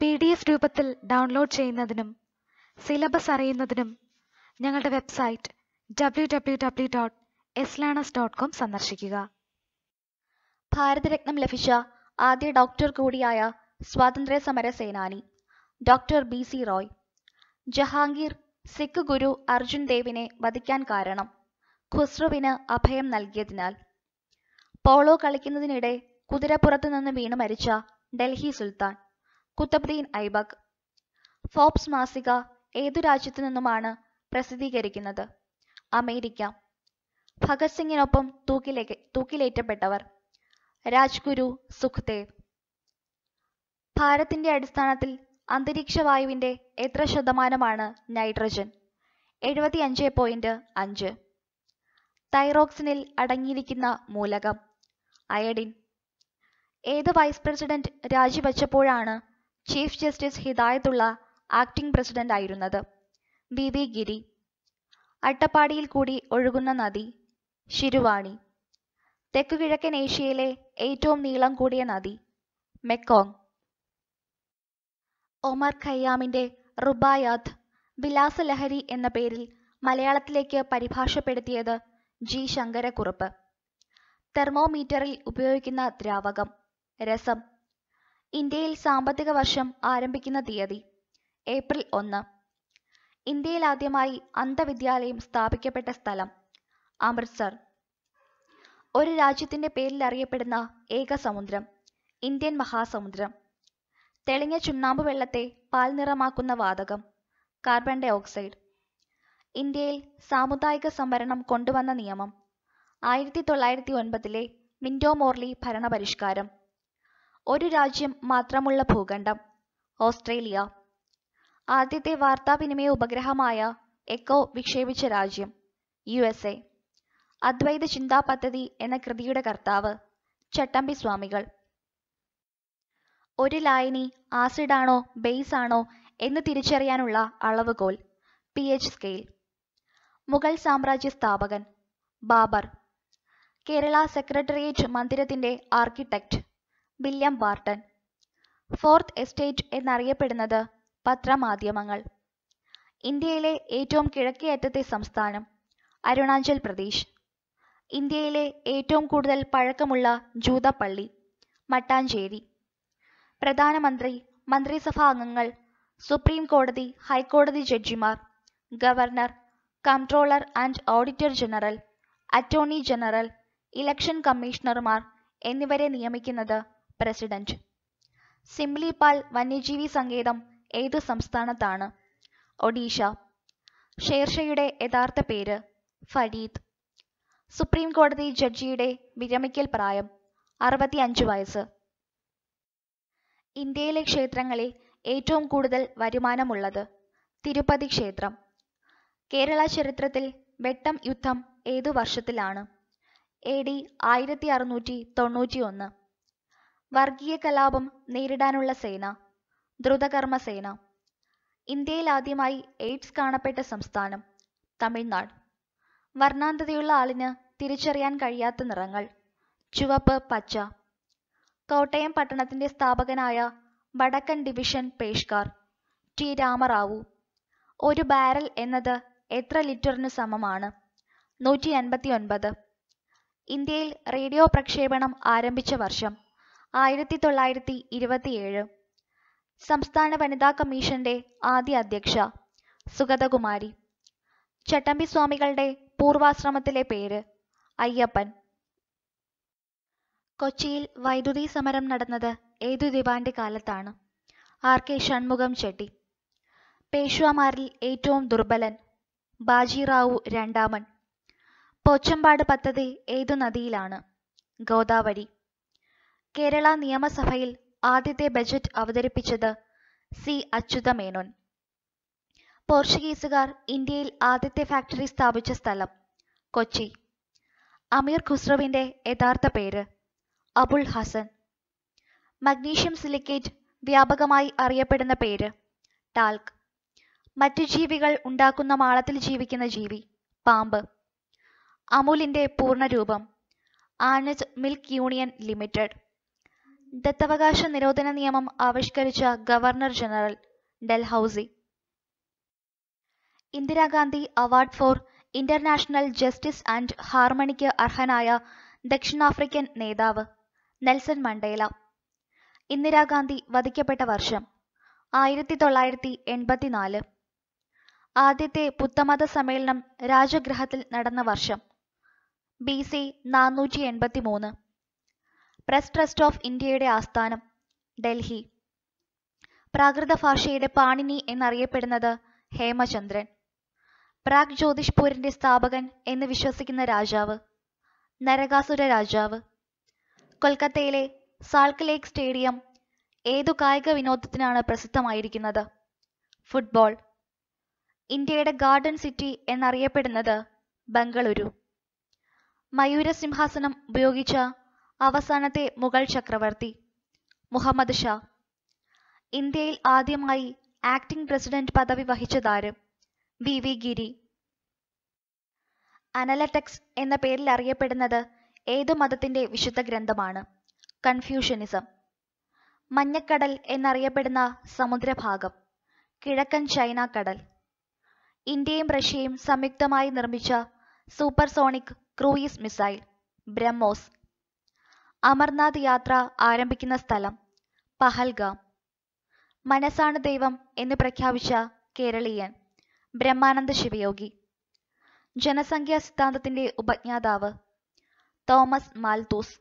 പി ഡി എഫ് രൂപത്തിൽ ഡൗൺലോഡ് ചെയ്യുന്നതിനും സിലബസ് അറിയുന്നതിനും ഞങ്ങളുടെ website W W W dot ലാണസ് ഡോട്ട് കോം സന്ദർശിക്കുക ഭാരതരത്നം ലഭിച്ച ആദ്യ ഡോക്ടർ കൂടിയായ സ്വാതന്ത്ര്യ സമര സേനാനി doctor B C Roy Jahangir Sikh Guru Arjun ദേവിനെ വധിക്കാൻ കാരണം ഖുസ്രുവിന് അഭയം നൽകിയതിനാൽ പോളോ കളിക്കുന്നതിനിടെ കുതിരപ്പുറത്ത് നിന്ന് വീണു മരിച്ച ഡൽഹി സുൽത്താൻ കുത്തബ്ദീൻ ഐബക് ഫോപ്സ് മാസിക ഏതു രാജ്യത്തു നിന്നുമാണ് പ്രസിദ്ധീകരിക്കുന്നത് അമേരിക്ക ഭഗത് സിംഗിനൊപ്പം തൂക്കിലേറ്റപ്പെട്ടവർ രാജ്ഗുരു സുഖ്ദേവ് ഭാരത്തിന്റെ അടിസ്ഥാനത്തിൽ അന്തരീക്ഷ വായുവിന്റെ എത്ര ശതമാനമാണ് നൈട്രജൻ എഴുപത്തി അഞ്ച് പോയിന്റ് അഞ്ച് തൈറോക്സിനിൽ അടങ്ങിയിരിക്കുന്ന മൂലകം അയഡിൻ ഏത് വൈസ് പ്രസിഡന്റ് രാജിവച്ചപ്പോഴാണ് chief justice Hidayatullah acting president ആയിരുന്നത് വി വി ഗിരി അട്ടപ്പാടിയിൽ കൂടി ഒഴുകുന്ന നദി ശിരുവാണി തെക്കുകിഴക്കൻ ഏഷ്യയിലെ ഏറ്റവും നീളം കൂടിയ നദി മെക്കോങ് ഒമർ ഖയ്യാമിന്റെ റുബായാത്ത് വിലാസലഹരി എന്ന പേരിൽ മലയാളത്തിലേക്ക് പരിഭാഷപ്പെടുത്തിയത് ജി ശങ്കരക്കുറുപ്പ് തെർമോമീറ്ററിൽ ഉപയോഗിക്കുന്ന ദ്രാവകം രസം ഇന്ത്യയിൽ സാമ്പത്തിക വർഷം ആരംഭിക്കുന്ന തീയതി ഏപ്രിൽ ഒന്ന് ഇന്ത്യയിൽ ആദ്യമായി അന്ധവിദ്യാലയം സ്ഥാപിക്കപ്പെട്ട സ്ഥലം അമൃത്സർ ഒരു രാജ്യത്തിന്റെ പേരിൽ അറിയപ്പെടുന്ന ഏക സമുദ്രം ഇന്ത്യൻ മഹാസമുദ്രം തെളിഞ്ഞ ചുണ്ണാമ്പ് വെള്ളത്തെ പാൽ നിറമാക്കുന്ന വാതകം കാർബൺ ഡൈ ഓക്സൈഡ് ഇന്ത്യയിൽ സാമുദായിക സംവരണം കൊണ്ടുവന്ന നിയമം ആയിരത്തി തൊള്ളായിരത്തി ഒൻപതിലെ മിൻഡോ മോർലി ഭരണപരിഷ്കാരം ഒരു രാജ്യം മാത്രമുള്ള ഭൂഖണ്ഡം ഓസ്ട്രേലിയ ആദ്യത്തെ വാർത്താവിനിമയ ഉപഗ്രഹമായ എക്കോ വിക്ഷേപിച്ച രാജ്യം യു എസ് എ അദ്വൈത ചിന്താ പദ്ധതി എന്ന കൃതിയുടെ കർത്താവ് ചട്ടമ്പി സ്വാമികൾ ഒരു ലായനി ആസിഡാണോ ബേസ് ആണോ എന്ന് തിരിച്ചറിയാനുള്ള അളവുകോൽ പി എച്ച് സ്കെയിൽ മുഗൾ സാമ്രാജ്യ സ്ഥാപകൻ ബാബർ കേരള സെക്രട്ടേറിയറ്റ് മന്ദിരത്തിന്റെ architect William Barton fourth estate എന്നറിയപ്പെടുന്നത് പത്രമാധ്യമങ്ങൾ ഇന്ത്യയിലെ ഏറ്റവും കിഴക്കേയറ്റത്തെ സംസ്ഥാനം അരുണാചൽ പ്രദേശ് ഇന്ത്യയിലെ ഏറ്റവും കൂടുതൽ പഴക്കമുള്ള ജൂതപ്പള്ളി മട്ടാഞ്ചേരി പ്രധാനമന്ത്രി മന്ത്രിസഭാ അംഗങ്ങൾ സുപ്രീം കോടതി ഹൈക്കോടതി ജഡ്ജിമാർ governor comptroller and auditor general attorney general election കമ്മീഷണർമാർ എന്നിവരെ നിയമിക്കുന്നത് പ്രസിഡന്റ് സിംലിപാൽ വന്യജീവി സങ്കേതം ഏത് സംസ്ഥാനത്താണ് ഒഡീഷ ഷേർഷയുടെ യഥാർത്ഥ പേര് ഫരീദ് സുപ്രീം കോടതി ജഡ്ജിയുടെ വിരമിക്കൽ പ്രായം അറുപത്തിയഞ്ച് വയസ്സ് ഇന്ത്യയിലെ ക്ഷേത്രങ്ങളിൽ ഏറ്റവും കൂടുതൽ വരുമാനമുള്ളത് തിരുപ്പതി ക്ഷേത്രം കേരള ചരിത്രത്തിൽ വെട്ടം യുദ്ധം ഏതു വർഷത്തിലാണ് എ ഡി ആയിരത്തി അറുന്നൂറ്റി തൊണ്ണൂറ്റി ഒന്ന് വർഗീയ കലാപം നേരിടാനുള്ള സേന ദ്രുതകർമ്മസേന ഇന്ത്യയിൽ ആദ്യമായി എയ്ഡ്സ് കാണപ്പെട്ട സംസ്ഥാനം തമിഴ്നാട് വർണ്ണാന്തതയുള്ള ആളിന് തിരിച്ചറിയാൻ കഴിയാത്ത നിറങ്ങൾ ചുവപ്പ് പച്ച കോട്ടയം പട്ടണത്തിന്റെ സ്ഥാപകനായ വടക്കൻ ഡിവിഷൻ പേഷ്കാർ ടി രാമറാവു ഒരു ബാരൽ എന്നത് എത്ര ലിറ്ററിന് സമമാണ് നൂറ്റി അൻപത്തി ഒൻപത് ഇന്ത്യയിൽ റേഡിയോ പ്രക്ഷേപണം ആരംഭിച്ച വർഷം ആയിരത്തി തൊള്ളായിരത്തി ഇരുപത്തിയേഴ് സംസ്ഥാന വനിതാ കമ്മീഷന്റെ ആദ്യ അധ്യക്ഷ സുഗതകുമാരി ചട്ടമ്പി സ്വാമികളുടെ പൂർവാശ്രമത്തിലെ പേര് അയ്യപ്പൻ കൊച്ചിയിൽ വൈദ്യുതി സമരം നടന്നത് ഏതു ദിവാന്റെ കാലത്താണ് ആർ കെ ഷൺമുഖം ചെട്ടി പേഷ്വാമാരിൽ ഏറ്റവും ദുർബലൻ ബാജിറാവു രണ്ടാമൻ പോച്ചമ്പാട് പദ്ധതി ഏതു നദിയിലാണ് ഗോദാവരി കേരള നിയമസഭയിൽ ആദ്യത്തെ ബജറ്റ് അവതരിപ്പിച്ചത് സി അച്യുത മേനോൻ പോർച്ചുഗീസുകാർ ഇന്ത്യയിൽ ആദ്യത്തെ ഫാക്ടറി സ്ഥാപിച്ച സ്ഥലം കൊച്ചി അമീർ ഖുസ്രുവിന്റെ യഥാർത്ഥ പേര് അബുൽ ഹസൻ മഗ്നീഷ്യം സിലിക്കേറ്റ് വ്യാപകമായി അറിയപ്പെടുന്ന പേര് ടാൽക് മറ്റു ജീവികൾ ഉണ്ടാക്കുന്ന മാളത്തിൽ ജീവിക്കുന്ന ജീവി പാമ്പ് അമൂലിന്റെ പൂർണ്ണരൂപം ആനജ് മിൽക്ക് യൂണിയൻ ലിമിറ്റഡ് ദത്തവകാശ നിരോധന നിയമം ആവിഷ്കരിച്ച governor general Dalhousie Indira Gandhi award for international justice and ഹാർമണിക്ക് അർഹനായ ദക്ഷിണാഫ്രിക്കൻ നേതാവ് നെൽസൺ മണ്ടേല ഇന്ദിരാഗാന്ധി വധിക്കപ്പെട്ട വർഷം ആയിരത്തി തൊള്ളായിരത്തി എൺപത്തിനാല് ആദ്യത്തെ പുത്തമത സമ്മേളനം രാജഗ്രഹത്തിൽ നടന്ന വർഷം ബി സി നാനൂറ്റി എൺപത്തി മൂന്ന് പ്രസ് ട്രസ്റ്റ് ഓഫ് ഇന്ത്യയുടെ ആസ്ഥാനം ഡൽഹി പ്രാകൃത ഭാഷയുടെ പാണിനി എന്നറിയപ്പെടുന്നത് ഹേമചന്ദ്രൻ പ്രാഗ് ജ്യോതിഷ്പൂരിന്റെ സ്ഥാപകൻ എന്ന് വിശ്വസിക്കുന്ന രാജാവ് നരകാസുര രാജാവ് കൊൽക്കത്തയിലെ സാൾക്ക് ലേക്ക് സ്റ്റേഡിയം ഏതു കായിക വിനോദത്തിനാണ് പ്രസിദ്ധമായിരിക്കുന്നത് ഫുട്ബോൾ ഇന്ത്യയുടെ ഗാർഡൻ സിറ്റി എന്നറിയപ്പെടുന്നത് ബംഗളൂരു മയൂരസിംഹാസനം ഉപയോഗിച്ച അവസാനത്തെ മുഗൾ ചക്രവർത്തി മുഹമ്മദ് ഷാ ഇന്ത്യയിൽ ആദ്യമായി ആക്ടിംഗ് പ്രസിഡന്റ് പദവി വഹിച്ചതാര് വി വി ഗിരി അനലറ്റക്സ് എന്ന പേരിൽ അറിയപ്പെടുന്നത് ഏതു മതത്തിന്റെ വിശുദ്ധ ഗ്രന്ഥമാണ് കൺഫ്യൂഷനിസം മഞ്ഞക്കടൽ എന്നറിയപ്പെടുന്ന സമുദ്രഭാഗം കിഴക്കൻ ചൈന കടൽ ഇന്ത്യയും റഷ്യയും സംയുക്തമായി നിർമ്മിച്ച supersonic cruise missile BrahMos Amarnath യാത്ര ആരംഭിക്കുന്ന സ്ഥലം പഹൽഗാം മനസ്സാണ് ദൈവം എന്ന് പ്രഖ്യാപിച്ച കേരളീയൻ ബ്രഹ്മാനന്ദ ശിവയോഗി ജനസംഖ്യാ സിദ്ധാന്തത്തിന്റെ ഉപജ്ഞാതാവ് തോമസ് മാൽത്തൂസ്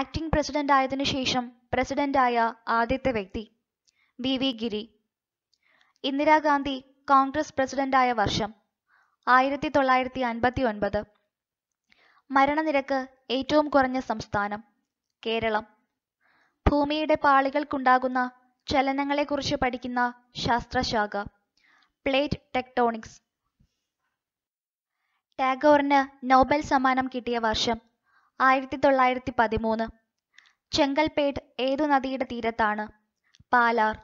ആക്ടിംഗ് പ്രസിഡന്റ് ആയതിനു ശേഷം പ്രസിഡന്റായ ആദ്യത്തെ വ്യക്തി വി വി ഗിരി ഇന്ദിരാഗാന്ധി കോൺഗ്രസ് പ്രസിഡന്റായ വർഷം ആയിരത്തി തൊള്ളായിരത്തി അൻപത്തി ഒൻപത് മരണനിരക്ക് ഏറ്റവും കുറഞ്ഞ സംസ്ഥാനം കേരളം ഭൂമിയുടെ പാളികൾക്കുണ്ടാകുന്ന ചലനങ്ങളെക്കുറിച്ച് പഠിക്കുന്ന ശാസ്ത്രശാഖ പ്ലേറ്റ് ടെക്ടോണിക്സ് ടാഗോറിന് നോബൽ സമ്മാനം കിട്ടിയ വർഷം ആയിരത്തി തൊള്ളായിരത്തി പതിമൂന്ന് ചെങ്കൽപേട്ട് ഏതു നദിയുടെ തീരത്താണ് പാലാർ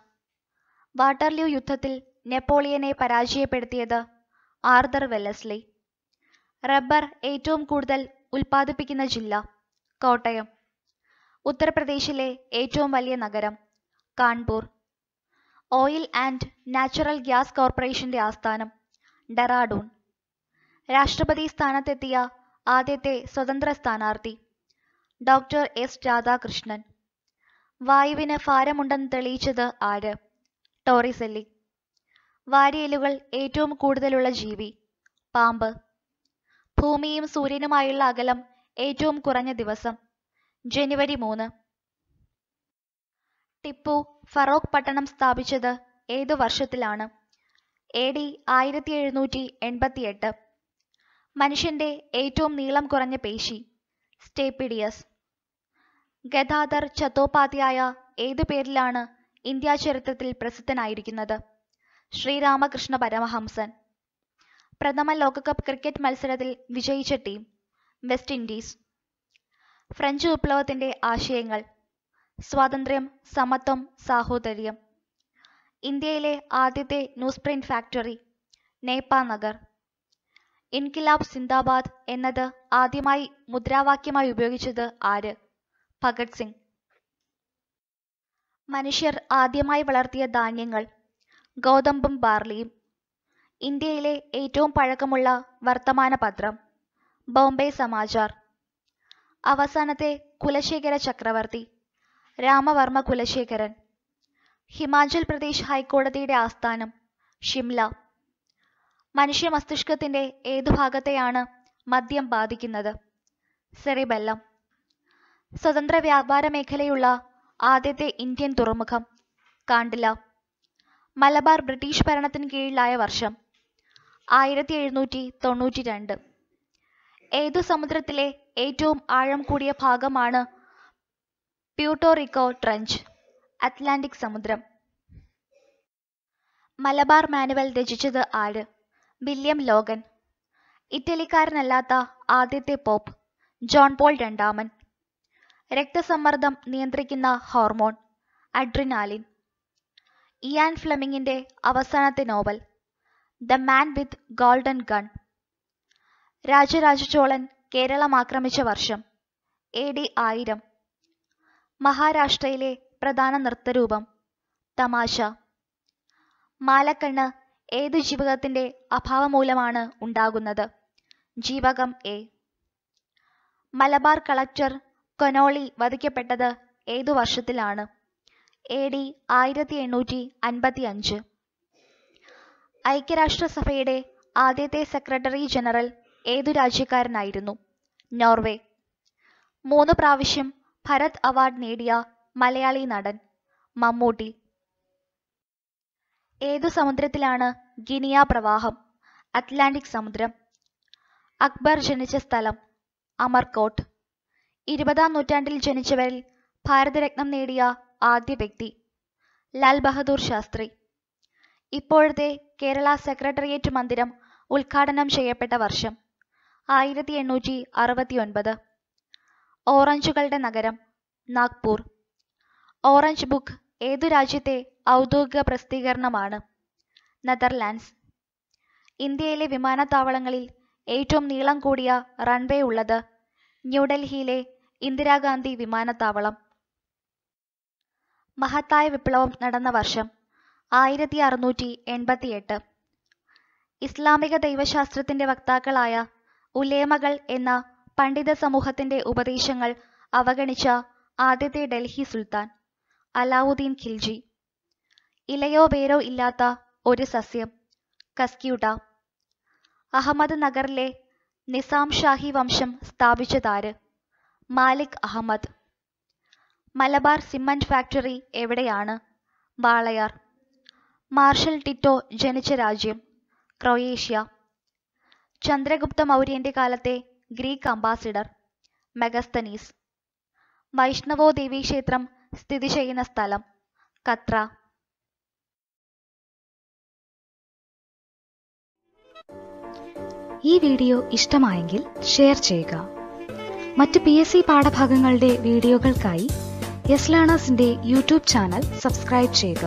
വാട്ടർലൂ യുദ്ധത്തിൽ നെപ്പോളിയനെ പരാജയപ്പെടുത്തിയത് ആർതർ വെല്ലസ്ലി റബ്ബർ ഏറ്റവും കൂടുതൽ ഉൽപ്പാദിപ്പിക്കുന്ന ജില്ല കോട്ടയം ഉത്തർപ്രദേശിലെ ഏറ്റവും വലിയ നഗരം Kanpur oil and natural gas കോർപ്പറേഷന്റെ ആസ്ഥാനം ഡെറാഡൂൺ രാഷ്ട്രപതി സ്ഥാനത്തെത്തിയ ആദ്യത്തെ സ്വതന്ത്ര സ്ഥാനാർത്ഥി ഡോക്ടർ എസ് രാധാകൃഷ്ണൻ വായുവിന് ഭാരമുണ്ടെന്ന് തെളിയിച്ചത് ആര് ടോറിസെല്ലി വാരിയലുകൾ ഏറ്റവും കൂടുതലുള്ള ജീവി പാമ്പ് ഭൂമിയും സൂര്യനുമായുള്ള അകലം ഏറ്റവും കുറഞ്ഞ ദിവസം ജനുവരി മൂന്ന് ടിപ്പു ഫറോക്ക് പട്ടണം സ്ഥാപിച്ചത് ഏതു വർഷത്തിലാണ് എ ഡി ആയിരത്തി എഴുന്നൂറ്റി എൺപത്തിയെട്ട് മനുഷ്യന്റെ ഏറ്റവും നീളം കുറഞ്ഞ പേശി സ്റ്റേപ്പിഡിയസ് ഗതാദർ ചത്തോപാധ്യായ ഏതു പേരിലാണ് ഇന്ത്യാ ചരിത്രത്തിൽ പ്രസിദ്ധനായിരിക്കുന്നത് ശ്രീരാമകൃഷ്ണ പരമഹംസൻ പ്രഥമ ലോകകപ്പ് ക്രിക്കറ്റ് മത്സരത്തിൽ വിജയിച്ച ടീം വെസ്റ്റ് ഇൻഡീസ് ഫ്രഞ്ച് വിപ്ലവത്തിന്റെ ആശയങ്ങൾ സ്വാതന്ത്ര്യം സമത്വം സാഹോദര്യം ഇന്ത്യയിലെ ആദ്യത്തെ newsprint factory Nepa Nagar ഇൻകിലാബ് സിന്ദാബാദ് എന്നത് ആദ്യമായി മുദ്രാവാക്യമായി ഉപയോഗിച്ചത് ആര് ഭഗത് സിംഗ് മനുഷ്യർ ആദ്യമായി വളർത്തിയ ധാന്യങ്ങൾ ഗോതമ്പും ബാർലിയും ഇന്ത്യയിലെ ഏറ്റവും പഴക്കമുള്ള വർത്തമാന പത്രം ബോംബെ സമാചാർ അവസാനത്തെ കുലശേഖര ചക്രവർത്തി രാമവർമ്മ കുലശേഖരൻ ഹിമാചൽ പ്രദേശ് ഹൈക്കോടതിയുടെ ആസ്ഥാനം ഷിംല മനുഷ്യ മസ്തിഷ്കത്തിന്റെ ഏതു ഭാഗത്തെയാണ് മദ്യം ബാധിക്കുന്നത് സെറിബെല്ലം സ്വതന്ത്ര വ്യാപാര മേഖലയുള്ള ആദ്യത്തെ ഇന്ത്യൻ തുറമുഖം കാണ്ടില മലബാർ ബ്രിട്ടീഷ് ഭരണത്തിന് കീഴിലായ വർഷം ആയിരത്തി എഴുന്നൂറ്റി തൊണ്ണൂറ്റി രണ്ട് ഏതു സമുദ്രത്തിലെ ഏറ്റവും ആഴം കൂടിയ ഭാഗമാണ് പ്യൂട്ടോറിക്കോ ട്രഞ്ച് അറ്റ്ലാന്റിക് സമുദ്രം മലബാർ മാനുവൽ രചിച്ചത് ആര് വില്യം ലോഗൻ ഇറ്റലിക്കാരനല്ലാത്ത ആദ്യത്തെ പോപ്പ് ജോൺ പോൾ രണ്ടാമൻ രക്തസമ്മർദ്ദം നിയന്ത്രിക്കുന്ന ഹോർമോൺ അഡ്രിനാലിൻ ഇയാൻ ഫ്ലെമിങ്ങിന്റെ അവസാനത്തെ novel the man with golden gun Rajarajacholan Keralam ആക്രമിച്ച വർഷം എ ഡി ആയിരം മഹാരാഷ്ട്രയിലെ പ്രധാന നൃത്തരൂപം തമാശ മാലക്കണ്ണ് ഏതു ജീവകത്തിന്റെ അഭാവമൂലമാണ് ഉണ്ടാകുന്നത് ജീവകം എ മലബാർ കളക്ടർ കൊനോളി വധിക്കപ്പെട്ടത് ഏതു വർഷത്തിലാണ് എ ഡി ആയിരത്തി എണ്ണൂറ്റി അൻപത്തി അഞ്ച് ഐക്യരാഷ്ട്രസഭയുടെ ആദ്യത്തെ സെക്രട്ടറി ജനറൽ ഏതു രാജ്യക്കാരനായിരുന്നു നോർവേ മൂന്ന് പ്രാവശ്യം ഭരത് അവാർഡ് നേടിയ മലയാളി നടൻ മമ്മൂട്ടി ഏതു സമുദ്രത്തിലാണ് ഗിനിയ പ്രവാഹം അറ്റ്ലാന്റിക് സമുദ്രം അക്ബർ ജനിച്ച സ്ഥലം അമർകോട്ട് ഇരുപതാം നൂറ്റാണ്ടിൽ ജനിച്ചവരിൽ ഭാരതരത്നം നേടിയ ആദ്യ വ്യക്തി ലാൽ ബഹദൂർ ശാസ്ത്രി ഇപ്പോഴത്തെ കേരള സെക്രട്ടേറിയറ്റ് മന്ദിരം ഉദ്ഘാടനം ചെയ്യപ്പെട്ട വർഷം ആയിരത്തി എണ്ണൂറ്റി ഒൻപത് ഓറഞ്ചുകളുടെ നഗരം നാഗ്പൂർ ഓറഞ്ച് ബുക്ക് ഏതു രാജ്യത്തെ ഔദ്യോഗിക പ്രസിദ്ധീകരണമാണ് നെതർലാൻഡ്സ് ഇന്ത്യയിലെ വിമാനത്താവളങ്ങളിൽ ഏറ്റവും നീളം കൂടിയ റൺവേ ഉള്ളത് ന്യൂഡൽഹിയിലെ ഇന്ദിരാഗാന്ധി വിമാനത്താവളം മഹത്തായ വിപ്ലവം നടന്ന വർഷം ആയിരത്തി അറുന്നൂറ്റി എൺപത്തിയെട്ട് ഇസ്ലാമിക ദൈവശാസ്ത്രത്തിന്റെ വക്താക്കളായ ഉലേമകൾ എന്ന പണ്ഡിത സമൂഹത്തിന്റെ ഉപദേശങ്ങൾ അവഗണിച്ച ആദ്യത്തെ ഡൽഹി സുൽത്താൻ അലാവുദ്ദീൻ ഖിൽജി ഇലയോ വേരോ ഇല്ലാത്ത ഒരു സസ്യം കസ്ക്യൂട്ട അഹമ്മദ് നഗറിലെ നിസാം ഷാഹി വംശം സ്ഥാപിച്ചതാര് മാലിക് അഹമ്മദ് മലബാർ സിമന്റ് ഫാക്ടറി എവിടെയാണ് വാളയാർ മാർഷൽ ടിറ്റോ ജനിച്ച രാജ്യം ക്രൊയേഷ്യ ചന്ദ്രഗുപ്ത മൗര്യന്റെ കാലത്തെ Greek ambassador Megasthenes Vaishno Devi ക്ഷേത്രം സ്ഥിതി ചെയ്യുന്ന സ്ഥലം കത്ര ഈ വീഡിയോ ഇഷ്ടമായെങ്കിൽ ഷെയർ ചെയ്യുക മറ്റ് പി എസ് സി പാഠഭാഗങ്ങളുടെ വീഡിയോകൾക്കായി യെസ് ലേണേഴ്സിന്റെ യൂട്യൂബ് ചാനൽ സബ്സ്ക്രൈബ് ചെയ്യുക